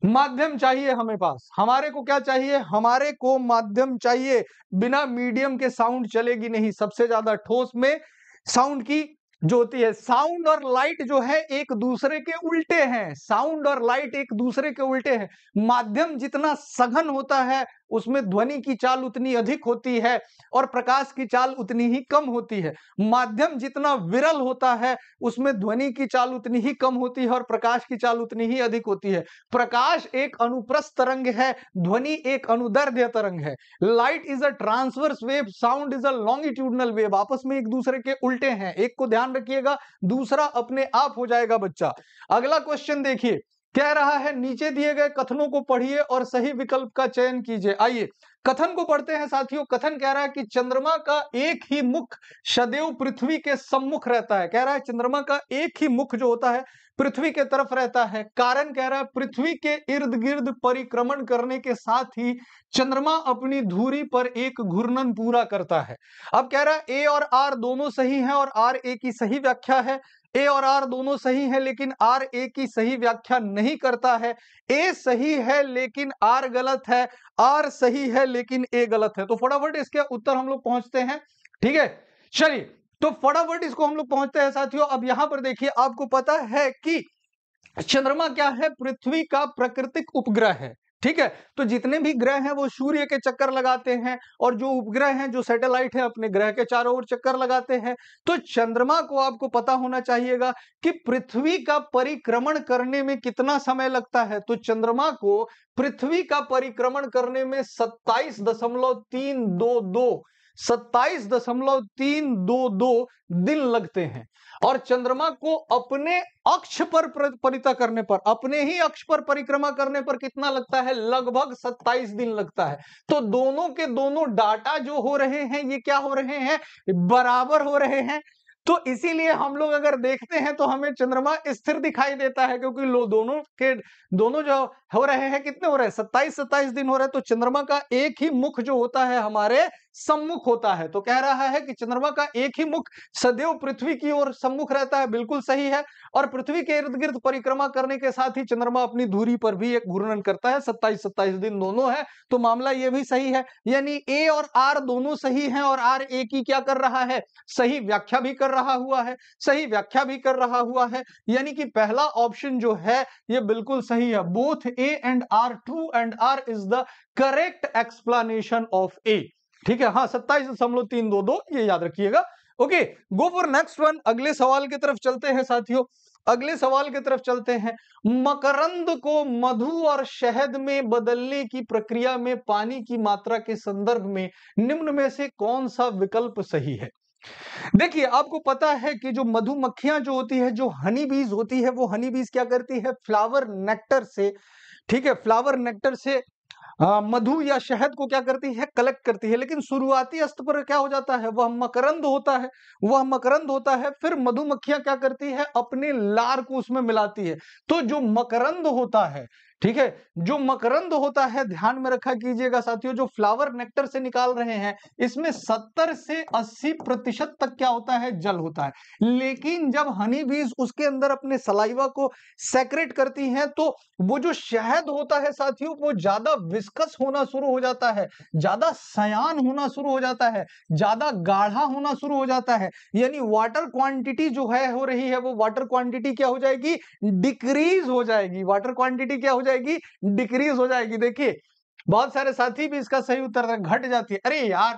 A: माध्यम चाहिए हमें पास हमारे को क्या चाहिए हमारे को माध्यम चाहिए बिना मीडियम के साउंड चलेगी नहीं सबसे ज्यादा ठोस में साउंड की जो होती है साउंड और लाइट जो है एक दूसरे के उल्टे हैं साउंड और लाइट एक दूसरे के उल्टे हैं माध्यम जितना सघन होता है उसमें ध्वनि की चाल उतनी अधिक होती है और प्रकाश की चाल उतनी ही कम होती है माध्यम जितना विरल होता है उसमें ध्वनि की चाल उतनी ही कम होती है और प्रकाश की चाल उतनी ही अधिक होती है प्रकाश एक अनुप्रस्थ तरंग है ध्वनि एक अनुदर्ध्य तरंग है light is a transverse wave sound is a longitudinal wave आपस में एक दूसरे के उल्टे हैं एक को ध्यान रखिएगा दूसरा अपने आप हो जाएगा बच्चा अगला क्वेश्चन देखिए कह रहा है नीचे दिए गए कथनों को पढ़िए और सही विकल्प का चयन कीजिए आइए कथन को पढ़ते हैं साथियों कथन कह रहा है कि चंद्रमा का एक ही मुख सदैव पृथ्वी के सम्मुख रहता है कह रहा है चंद्रमा का एक ही मुख जो होता है पृथ्वी के तरफ रहता है कारण कह रहा है पृथ्वी के इर्द गिर्द परिक्रमण करने के साथ ही चंद्रमा अपनी धूरी पर एक घूर्णन पूरा करता है अब कह रहा है ए और आर दोनों सही हैं और आर ए की सही व्याख्या है ए और आर दोनों सही है लेकिन आर ए की सही व्याख्या नहीं करता है ए सही है लेकिन आर गलत है आर सही है लेकिन ए गलत है तो फटाफट इसके उत्तर हम लोग पहुंचते हैं ठीक है चलिए तो फटाफट इसको हम लोग पहुंचते हैं साथियों अब यहां पर देखिए आपको पता है कि चंद्रमा क्या है पृथ्वी का प्राकृतिक उपग्रह है ठीक है तो जितने भी ग्रह हैं वो सूर्य के चक्कर लगाते हैं और जो उपग्रह हैं जो सैटेलाइट हैं अपने ग्रह के चारों ओर चक्कर लगाते हैं तो चंद्रमा को आपको पता होना चाहिएगा कि पृथ्वी का परिक्रमण करने में कितना समय लगता है तो चंद्रमा को पृथ्वी का परिक्रमण करने में सत्ताईस दशमलव तीन दो दो सत्ताईस दशमलव तीन दो दो दिन लगते हैं और चंद्रमा को अपने अक्ष पर परिता करने पर अपने ही अक्ष पर परिक्रमा करने पर कितना लगता है लगभग सत्ताईस दिन लगता है तो दोनों के दोनों डाटा जो हो रहे हैं ये क्या हो रहे हैं बराबर हो रहे हैं तो इसीलिए हम लोग अगर देखते हैं तो हमें चंद्रमा स्थिर दिखाई देता है क्योंकि लो दोनों के दोनों जो हो रहे हैं कितने हो रहे हैं सत्ताईस सत्ताईस दिन हो रहे हैं तो चंद्रमा का एक ही मुख जो होता है हमारे सम्मुख होता है तो कह रहा है कि चंद्रमा का एक ही मुख सदैव पृथ्वी की ओर सम्मुख रहता है बिल्कुल सही है और पृथ्वी के इर्द गिर्द परिक्रमा करने के साथ ही चंद्रमा अपनी दूरी पर भी एक घूर्णन करता है सत्ताईस सत्ताईस दिन दोनों है तो मामला यह भी सही है यानी ए और आर दोनों सही है और आर ए की क्या कर रहा है सही व्याख्या भी कर रहा हुआ है सही व्याख्या भी कर रहा हुआ है यानी कि पहला ऑप्शन जो है ये बिल्कुल सही है both A and R true and R is the correct explanation of A ठीक है हाँ सत्ताईस दशमलव तीन दो दो ये याद रखिएगा okay go for next one अगले सवाल की तरफ चलते हैं साथियों अगले सवाल की तरफ चलते हैं मकरंद को मधु और शहद में बदलने की प्रक्रिया में पानी की मात्रा के संदर्भ में निम्न में से कौन सा विकल्प सही है देखिए आपको पता है कि जो मधुमक्खियां जो होती है जो हनी बीज होती है वो हनी बीज क्या करती है फ्लावर नेक्टर से ठीक है फ्लावर नेक्टर से मधु या शहद को क्या करती है कलेक्ट करती है लेकिन शुरुआती अस्त पर क्या हो जाता है वह मकरंद होता है वह मकरंद होता है फिर मधुमक्खियां क्या करती है अपने लार को उसमें मिलाती है तो जो मकरंद होता है ठीक है जो मकरंद होता है ध्यान में रखा कीजिएगा साथियों जो फ्लावर नेक्टर से निकाल रहे हैं इसमें 70 से 80 प्रतिशत तक क्या होता है जल होता है लेकिन जब हनी बीज उसके अंदर अपने सलाइवा को सेक्रेट करती हैं तो वो जो शहद होता है साथियों वो ज्यादा विस्कस होना शुरू हो जाता है ज्यादा सयान होना शुरू हो जाता है ज्यादा गाढ़ा होना शुरू हो जाता है यानी वाटर क्वांटिटी जो है हो रही है वो वाटर क्वांटिटी क्या हो जाएगी डिक्रीज हो जाएगी वाटर क्वांटिटी क्या हो जाएगी जाएगी डिक्रीज हो जाएगी देखिए बहुत सारे साथी भी इसका सही उत्तर घट जाती है अरे यार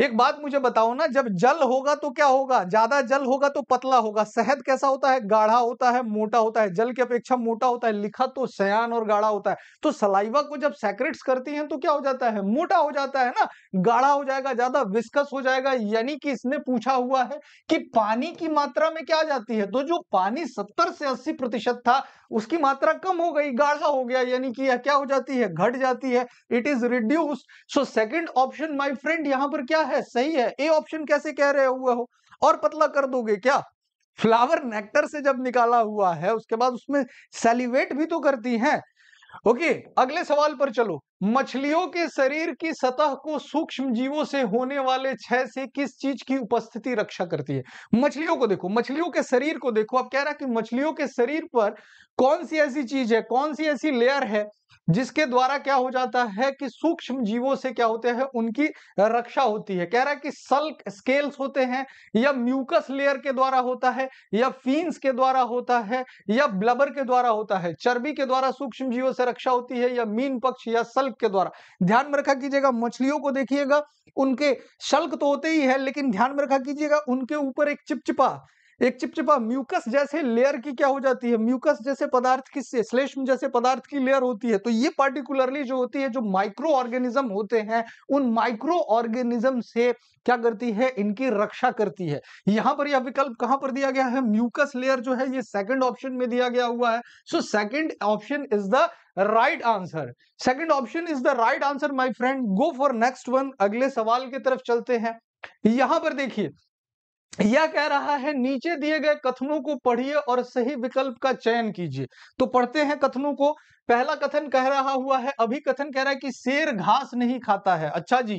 A: एक बात मुझे बताओ ना जब जल होगा तो क्या होगा ज्यादा जल होगा तो पतला होगा शहद कैसा होता है गाढ़ा होता है मोटा होता है जल की अपेक्षा मोटा होता है लिखा तो सयान और गाढ़ा होता है तो सलाइवा को जब सैक्रेट्स करती है तो क्या हो जाता है मोटा हो जाता है ना गाढ़ा हो जाएगा ज्यादा विस्कस हो जाएगा यानी कि इसने पूछा हुआ है कि पानी की मात्रा में क्या जाती है तो जो पानी सत्तर से अस्सी प्रतिशत था उसकी मात्रा कम हो गई गाढ़ा हो गया यानी कि यह क्या हो जाती है घट जाती है it is reduce so second option my friend यहां पर क्या है सही है ए ऑप्शन कैसे कह रहे हुए हो और पतला कर दोगे क्या फ्लावर नेक्टर से जब निकाला हुआ है उसके बाद उसमें सेलिवेट भी तो करती हैं ओके अगले सवाल पर चलो मछलियों के शरीर की सतह को सूक्ष्म जीवों से होने वाले छह से किस चीज की उपस्थिति रक्षा करती है मछलियों को देखो मछलियों के शरीर को देखो आप कह रहा है कि मछलियों के शरीर पर कौन सी ऐसी चीज है कौन सी ऐसी लेयर है जिसके द्वारा क्या हो जाता है कि सूक्ष्म जीवों से क्या होते हैं उनकी रक्षा होती है कह रहा है कि सल्क स्केल्स होते हैं या म्यूकस लेयर के द्वारा होता है या फीन्स के द्वारा होता है या ब्लबर के द्वारा होता है चर्बी के द्वारा सूक्ष्म जीवों से रक्षा होती है या मीन पक्ष या सल्क के द्वारा ध्यान में रखा कीजिएगा मछलियों को देखिएगा उनके शल्क तो होते ही है लेकिन ध्यान में रखा कीजिएगा उनके ऊपर एक चिपचिपा एक चिपचिपा म्यूकस जैसे लेयर की क्या हो जाती है म्यूकस जैसे पदार्थ की श्लेष्म जैसे पदार्थ की लेयर होती है तो ये पार्टिकुलरली जो होती है जो माइक्रो ऑर्गेनिज्म होते हैं उन माइक्रो ऑर्गेनिज्म से क्या करती है इनकी रक्षा करती है यहां पर यह विकल्प कहां पर दिया गया है म्यूकस लेयर जो है ये सेकंड ऑप्शन में दिया गया हुआ है so second option is the right answer second option is the right answer my friend go for next one अगले सवाल की तरफ चलते हैं यहां पर देखिए यह कह रहा है नीचे दिए गए कथनों को पढ़िए और सही विकल्प का चयन कीजिए तो पढ़ते हैं कथनों को पहला कथन कह रहा हुआ है अभी कथन कह रहा है कि शेर घास नहीं खाता है अच्छा जी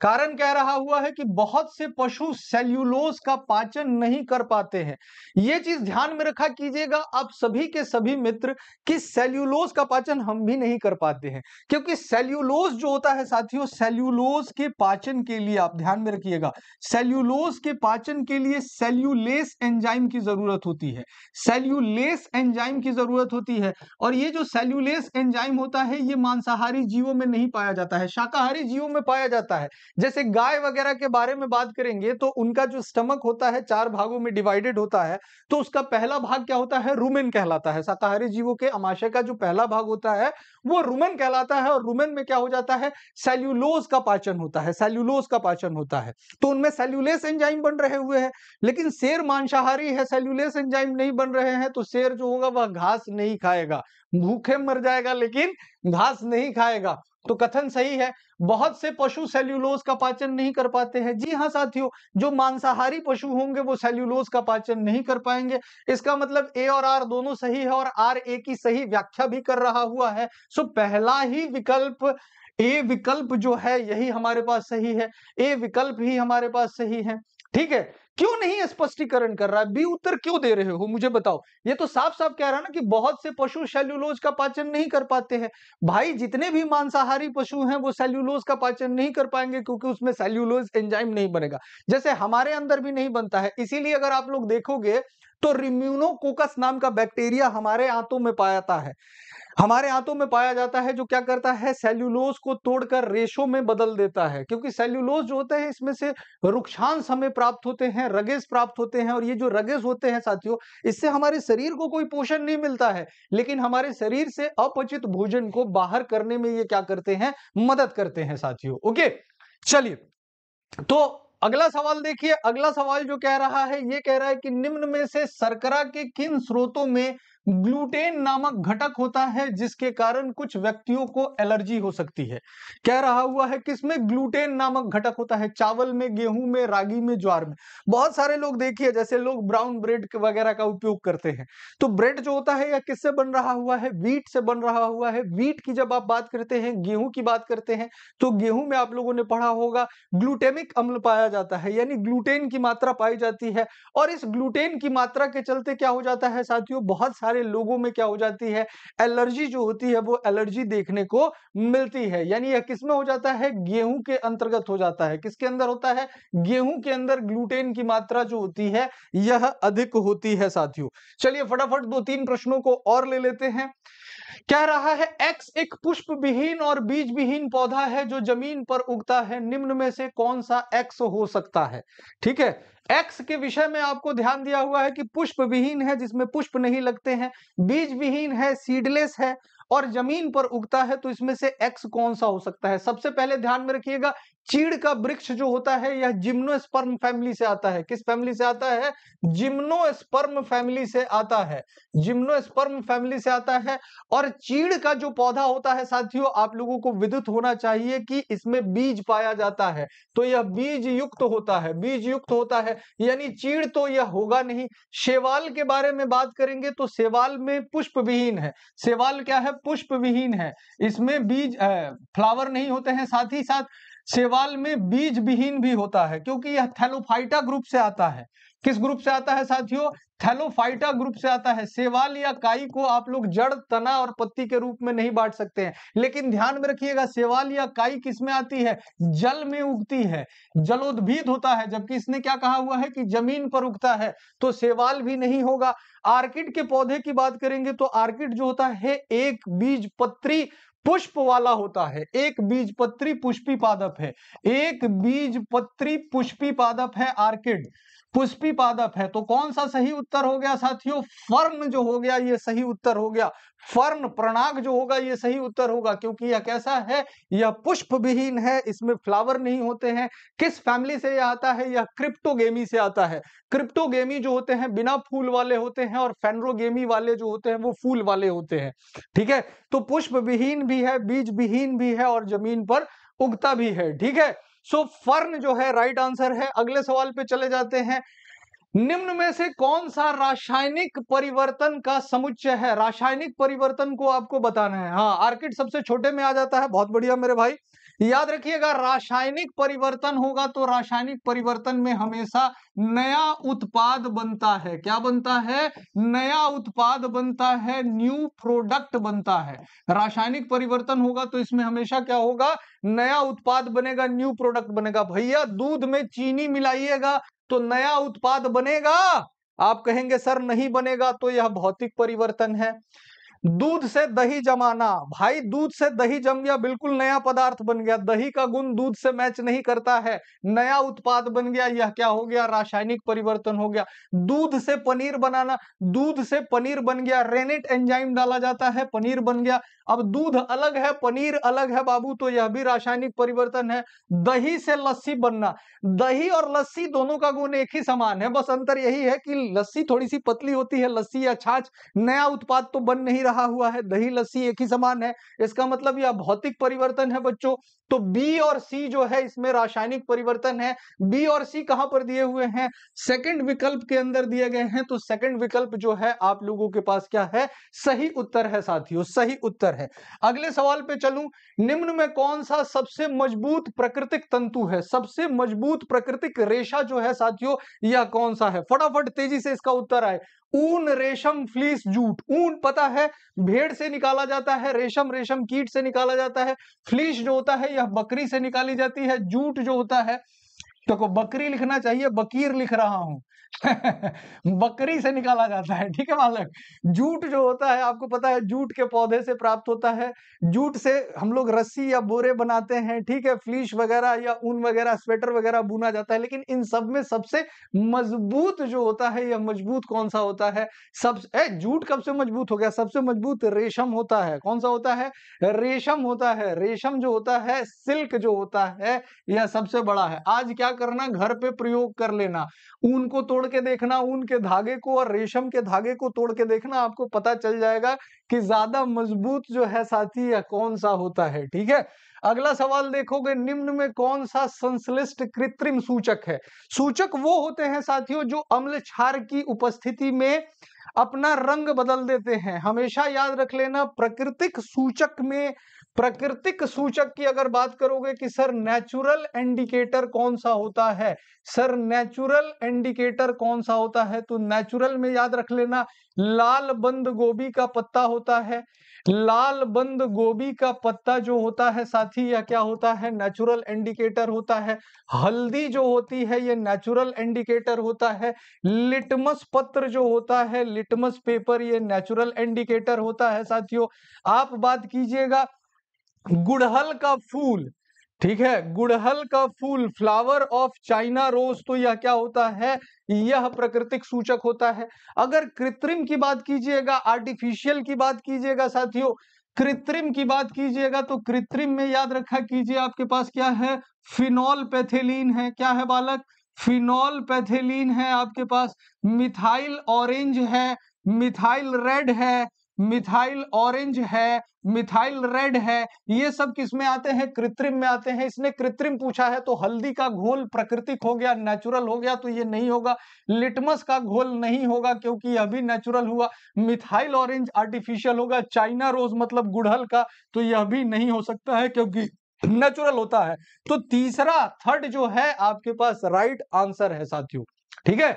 A: कारण कह रहा हुआ है कि बहुत से पशु सेल्यूलोस का पाचन नहीं कर पाते हैं ये चीज ध्यान में रखा कीजिएगा आप सभी के सभी मित्र कि सेल्यूलोस का पाचन हम भी नहीं कर पाते हैं क्योंकि सेल्यूलोस जो होता है साथियों सेल्यूलोस के पाचन के लिए आप ध्यान में रखिएगा सेल्यूलोस के पाचन के लिए सेल्यूलेस एंजाइम की जरूरत होती है सेल्यूलेस एंजाइम की जरूरत होती है और ये जो सेल्यूल एंडुलेस एंजाइम होता है ये मांसाहारी जीवों में नहीं पाया जाता है शाकाहारी जीवों में पाया जाता है जैसे गाय वगैरह के बारे में बात करेंगे तो उनका जो स्टमक होता है चार भागों में डिवाइडेड होता है तो उसका पहला भाग क्या होता है रूमेन कहलाता है शाकाहारी जीवों के अमाशय का जो पहला भाग होता है वो रुमेन कहलाता है और रुमेन में क्या हो जाता है सेल्यूलोज का पाचन होता है सेल्यूलोज का पाचन होता है तो उनमें सेल्यूलेस एंजाइम बन रहे हुए हैं लेकिन शेर मांसाहारी है सेल्यूलेस एंजाइम नहीं बन रहे हैं तो शेर जो होगा वह घास नहीं खाएगा भूखे मर जाएगा लेकिन घास नहीं खाएगा तो कथन सही है बहुत से पशु सेल्यूलोज का पाचन नहीं कर पाते हैं जी हाँ साथियों जो मांसाहारी पशु होंगे वो सेल्यूलोज का पाचन नहीं कर पाएंगे इसका मतलब ए और आर दोनों सही है और आर ए की सही व्याख्या भी कर रहा हुआ है सो पहला ही विकल्प ए विकल्प जो है यही हमारे पास सही है ए विकल्प ही हमारे पास सही है ठीक है क्यों नहीं स्पष्टीकरण कर रहा है बी उत्तर क्यों दे रहे हो मुझे बताओ ये तो साफ साफ कह रहा है ना कि बहुत से पशु सेल्यूलोज का पाचन नहीं कर पाते हैं भाई जितने भी मांसाहारी पशु हैं वो सेल्यूलोज का पाचन नहीं कर पाएंगे क्योंकि उसमें सेल्यूलोज एंजाइम नहीं बनेगा जैसे हमारे अंदर भी नहीं बनता है इसीलिए अगर आप लोग देखोगे तो रिम्यूनोकोकस नाम का बैक्टीरिया हमारे आंतों में पाता है हमारे हाथों में पाया जाता है जो क्या करता है सेल्यूलोज को तोड़कर रेशो में बदल देता है क्योंकि सेल्यूलोज जो होते हैं इसमें से रुक्षांश हमें प्राप्त होते हैं रगेज प्राप्त होते हैं और ये जो रगेज होते हैं साथियों इससे हमारे शरीर को कोई पोषण नहीं मिलता है लेकिन हमारे शरीर से अपचित भोजन को बाहर करने में ये क्या करते हैं मदद करते हैं साथियों ओके चलिए तो अगला सवाल देखिए अगला सवाल जो कह रहा है ये कह रहा है कि निम्न में से सरकरा के किन स्रोतों में ग्लूटेन नामक घटक होता है जिसके कारण कुछ व्यक्तियों को एलर्जी हो सकती है क्या रहा हुआ है किसमें ग्लूटेन नामक घटक होता है चावल में गेहूं में रागी में ज्वार में बहुत सारे लोग देखिए जैसे लोग ब्राउन ब्रेड वगैरह का उपयोग करते हैं तो ब्रेड जो होता है या किससे बन रहा हुआ है वीट से बन रहा हुआ है वीट की जब आप बात करते हैं गेहूं की बात करते हैं तो गेहूं में आप लोगों ने पढ़ा होगा ग्लूटेमिक अम्ल पाया जाता है यानी ग्लूटेन की मात्रा पाई जाती है और इस ग्लूटेन की मात्रा के चलते क्या हो जाता है साथियों बहुत सारे सारे लोगों में क्या हो जाती है एलर्जी जो होती है वो एलर्जी देखने को मिलती है यानी यह किसमें हो जाता है गेहूं के अंतर्गत हो जाता है किसके अंदर होता है गेहूं के अंदर ग्लूटेन की मात्रा जो होती है यह अधिक होती है साथियों चलिए फटाफट दो तीन प्रश्नों को और ले लेते हैं कह रहा है एक्स एक पुष्प विहीन और बीज विहीन पौधा है जो जमीन पर उगता है निम्न में से कौन सा एक्स हो सकता है ठीक है एक्स के विषय में आपको ध्यान दिया हुआ है कि पुष्प विहीन है जिसमें पुष्प नहीं लगते हैं बीज विहीन है सीडलेस है और जमीन पर उगता है तो इसमें से एक्स कौन सा हो सकता है सबसे पहले ध्यान में रखिएगा चीड़ का वृक्ष जो होता है यह जिम्नोस्पर्म फैमिली से आता है किस फैमिली से आता है जिम्नोस्पर्म फैमिली से आता है जिम्नोस्पर्म फैमिली से आता है और चीड़ का जो पौधा होता है साथियों आप लोगों को विद्युत होना चाहिए कि इसमें बीज पाया जाता है तो यह बीज युक्त होता है बीज युक्त होता है यानी चीड़ तो यह होगा नहीं शेवाल के बारे में बात करेंगे तो सेवाल में पुष्प विहीन है सेवाल क्या है पुष्प विहीन है इसमें बीज फ्लावर नहीं होते हैं साथ ही साथ सेवाल में बीज विहीन भी होता है क्योंकि यह थैलोफाइटा ग्रुप से आता है किस ग्रुप से आता है साथियों थैलोफाइटा ग्रुप से आता है सेवाल या काई को आप लोग जड़ तना और पत्ती के रूप में नहीं बांट सकते हैं लेकिन ध्यान में रखिएगा सेवाल या काई किस में आती है जल में उगती है जलोद्भिद होता है जबकि इसने क्या कहा हुआ है कि जमीन पर उगता है तो सेवाल भी नहीं होगा आर्किड के पौधे की बात करेंगे तो आर्किड जो होता है एक बीज पत्री पुष्प वाला होता है एक बीज पत्री पुष्पी पादप है एक बीज पत्री पुष्पी पादप है आर्किड पुष्पी पादप है तो कौन सा सही उत्तर हो गया साथियों फर्न जो हो गया ये सही उत्तर हो गया फर्न प्रणाग जो होगा ये सही उत्तर होगा क्योंकि यह कैसा है यह पुष्प विहीन है इसमें फ्लावर नहीं होते हैं किस फैमिली से यह आता है यह क्रिप्टोगेमी से आता है क्रिप्टोगेमी जो होते हैं बिना फूल वाले होते हैं और फेनरोगेमी वाले जो होते हैं वो फूल वाले होते हैं ठीक है तो पुष्प विहीन भी है बीज विहीन भी है और जमीन पर उगता भी है ठीक है सो so, फर्न जो है राइट right आंसर है अगले सवाल पे चले जाते हैं निम्न में से कौन सा रासायनिक परिवर्तन का समुच्चय है रासायनिक परिवर्तन को आपको बताना है हाँ आर्किड सबसे छोटे में आ जाता है बहुत बढ़िया मेरे भाई याद रखिएगा रासायनिक परिवर्तन होगा तो रासायनिक परिवर्तन में हमेशा नया उत्पाद बनता है क्या बनता है नया उत्पाद बनता है न्यू प्रोडक्ट बनता है रासायनिक परिवर्तन होगा तो इसमें हमेशा क्या होगा नया उत्पाद बनेगा न्यू प्रोडक्ट बनेगा भैया दूध में चीनी मिलाइएगा तो नया उत्पाद बनेगा आप कहेंगे सर नहीं बनेगा तो यह भौतिक परिवर्तन है दूध से दही जमाना भाई दूध से दही जम गया बिल्कुल नया पदार्थ बन गया दही का गुण दूध से मैच नहीं करता है नया उत्पाद बन गया यह क्या हो गया रासायनिक परिवर्तन हो गया दूध से पनीर बनाना दूध से पनीर बन गया रेनेट एंजाइम डाला जाता है पनीर बन गया अब दूध अलग है पनीर अलग है बाबू तो यह भी रासायनिक परिवर्तन है दही से लस्सी बनना दही और लस्सी दोनों का गुण एक ही समान है बस अंतर यही है कि लस्सी थोड़ी सी पतली होती है लस्सी या छाछ नया उत्पाद तो बन नहीं रहा हुआ है दही लस्सी एक ही समान है इसका मतलब यह भौतिक परिवर्तन है बच्चों तो बी और सी जो है इसमें रासायनिक परिवर्तन है बी और सी कहां पर दिए हुए हैं सेकंड विकल्प के अंदर दिए गए हैं तो सेकंड विकल्प जो है आप लोगों के पास क्या है सही उत्तर है साथियों सही उत्तर है अगले सवाल पे चलूं निम्न में कौन सा सबसे मजबूत प्राकृतिक तंतु है सबसे मजबूत प्राकृतिक रेशा जो है साथियों यह कौन सा है फटाफट तेजी से इसका उत्तर आए ऊन रेशम फ्लीस जूट ऊन पता है भेड़ से निकाला जाता है रेशम रेशम कीट से निकाला जाता है फ्लीस जो होता है यह बकरी से निकाली जाती है जूट जो होता है तो को बकरी लिखना चाहिए बकीर लिख रहा हूं बकरी से निकाला जाता है ठीक है बालक जूट जो होता है आपको पता है जूट के पौधे से प्राप्त होता है जूट से हम लोग रस्सी या बोरे बनाते हैं ठीक है फ्लीश वगैरह या ऊन वगैरह स्वेटर वगैरह बुना जाता है लेकिन इन सब में सबसे मजबूत जो होता है या मजबूत कौन सा होता है सब ए जूट कब से मजबूत हो गया सबसे मजबूत रेशम होता है कौन सा होता है रेशम होता है रेशम जो होता है सिल्क जो होता है यह सबसे बड़ा है आज क्या करना घर पे प्रयोग कर लेना ऊन को तोड़ के देखना ऊन के धागे को और रेशम के धागे को तोड़ के देखना आपको पता चल जाएगा कि ज्यादा मजबूत जो है साथी या कौन सा होता है ठीक है अगला सवाल देखोगे निम्न में कौन सा संश्लिष्ट कृत्रिम सूचक है सूचक वो होते हैं साथियों जो अम्ल क्षार की उपस्थिति में अपना रंग बदल देते हैं हमेशा याद रख लेना प्राकृतिक सूचक में प्राकृतिक सूचक की अगर बात करोगे कि सर नेचुरल इंडिकेटर कौन सा होता है सर नेचुरल इंडिकेटर कौन सा होता है तो नेचुरल में याद रख लेना लाल बंद गोभी का पत्ता होता है लाल बंद गोभी का पत्ता जो होता है साथी यह क्या होता है नेचुरल इंडिकेटर होता है हल्दी जो होती है ये नेचुरल इंडिकेटर होता है लिटमस पत्र जो होता है लिटमस पेपर ये नेचुरल इंडिकेटर होता है साथियों आप बात कीजिएगा गुड़हल का फूल ठीक है गुड़हल का फूल फ्लावर ऑफ चाइना रोज तो यह क्या होता है यह प्राकृतिक सूचक होता है अगर कृत्रिम की बात कीजिएगा आर्टिफिशियल की बात कीजिएगा साथियों कृत्रिम की बात कीजिएगा तो कृत्रिम में याद रखा कीजिए आपके पास क्या है फिनॉल पैथेलिन है क्या है बालक फिनॉल पैथेलिन है आपके पास मिथाइल ऑरेंज है मिथाइल रेड है मिथाइल ऑरेंज है मिथाइल रेड है ये सब किस में आते हैं कृत्रिम में आते हैं इसने कृत्रिम पूछा है तो हल्दी का घोल प्राकृतिक हो गया नेचुरल हो गया तो ये नहीं होगा लिटमस का घोल नहीं होगा क्योंकि यह भी नेचुरल हुआ मिथाइल ऑरेंज आर्टिफिशियल होगा चाइना रोज मतलब गुड़हल का तो यह भी नहीं हो सकता है क्योंकि नेचुरल होता है तो तीसरा थर्ड जो है आपके पास राइट आंसर है साथियों ठीक है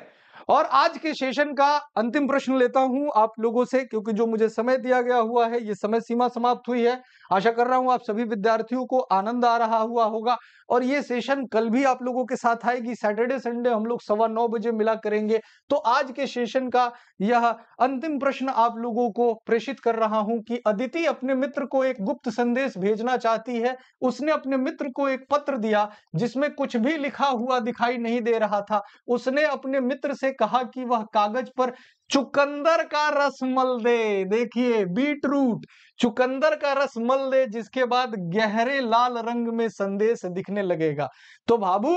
A: और आज के सेशन का अंतिम प्रश्न लेता हूं आप लोगों से क्योंकि जो मुझे समय दिया गया हुआ है ये समय सीमा समाप्त हुई है आशा कर रहा हूं आप सभी विद्यार्थियों को आनंद आ रहा हुआ होगा और ये सेशन कल भी आप लोगों के साथ आएगी सैटरडे संडे हम लोग सवा नौ बजे मिला करेंगे तो आज के सेशन का यह अंतिम प्रश्न आप लोगों को प्रेषित कर रहा हूं कि अदिति अपने मित्र को एक गुप्त संदेश भेजना चाहती है उसने अपने मित्र को एक पत्र दिया जिसमें कुछ भी लिखा हुआ दिखाई नहीं दे रहा था उसने अपने मित्र से कहा कि वह कागज पर चुकंदर का रस मल दे देखिए बीट रूट चुकंदर का रस मल दे जिसके बाद गहरे लाल रंग में संदेश दिखने लगेगा तो बाबू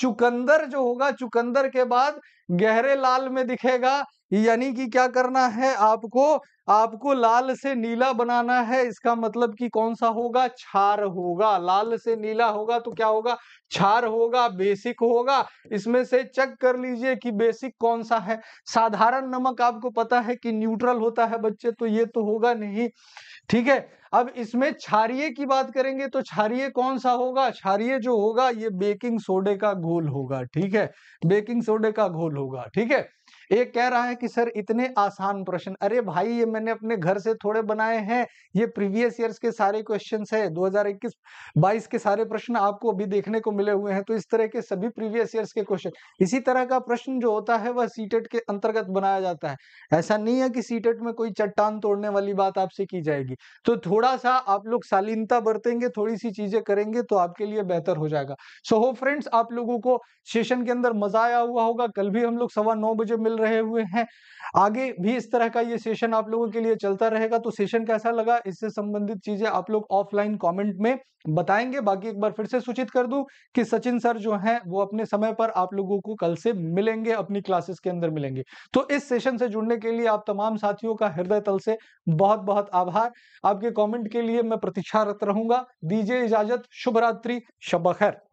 A: चुकंदर जो होगा चुकंदर के बाद गहरे लाल में दिखेगा यानी कि क्या करना है आपको आपको लाल से नीला बनाना है इसका मतलब कि कौन सा होगा छार होगा लाल से नीला होगा तो क्या होगा छार होगा बेसिक होगा इसमें से चेक कर लीजिए कि बेसिक कौन सा है साधारण नमक आपको पता है कि न्यूट्रल होता है बच्चे तो ये तो होगा नहीं ठीक है अब इसमें छारिये की बात करेंगे तो छारिये कौन सा होगा छारिये जो होगा ये बेकिंग सोडे का घोल होगा ठीक है बेकिंग सोडे का घोल होगा ठीक है ये कह रहा है कि सर इतने आसान प्रश्न अरे भाई ये मैंने अपने घर से थोड़े बनाए हैं ये प्रीवियस ईयर्स के सारे क्वेश्चन है 2021 22 के सारे प्रश्न आपको अभी देखने को मिले हुए हैं तो इस तरह के सभी प्रीवियस ईयर्स के क्वेश्चन इसी तरह का प्रश्न जो होता है वह सीटेट e के अंतर्गत बनाया जाता है ऐसा नहीं है कि सीटेट e में कोई चट्टान तोड़ने वाली बात आपसे की जाएगी तो थोड़ा सा आप लोग शालीनता बरतेंगे थोड़ी सी चीजें करेंगे तो आपके लिए बेहतर हो जाएगा सो हो फ्रेंड्स आप लोगों को सेशन के अंदर मजा आया हुआ होगा कल भी हम लोग सवा नौ बजे मिल रहे हुए हैं आगे भी इस तरह का ये सेशन आप लोगों के लिए चलता रहेगा तो सेशन कैसा लगा इससे संबंधित चीजें आप लोग ऑफलाइन कमेंट में बताएंगे बाकी एक बार फिर से सूचित कर दूं कि सचिन सर जो हैं वो अपने समय पर आप लोगों को कल से मिलेंगे अपनी क्लासेस के अंदर मिलेंगे तो इस सेशन से जुड़ने के लिए आप तमाम साथियों का हृदय तल से बहुत बहुत आभार आपके कॉमेंट के लिए मैं प्रतीक्षारत रहूंगा दीजिए इजाजत शुभरात्रि शब खैर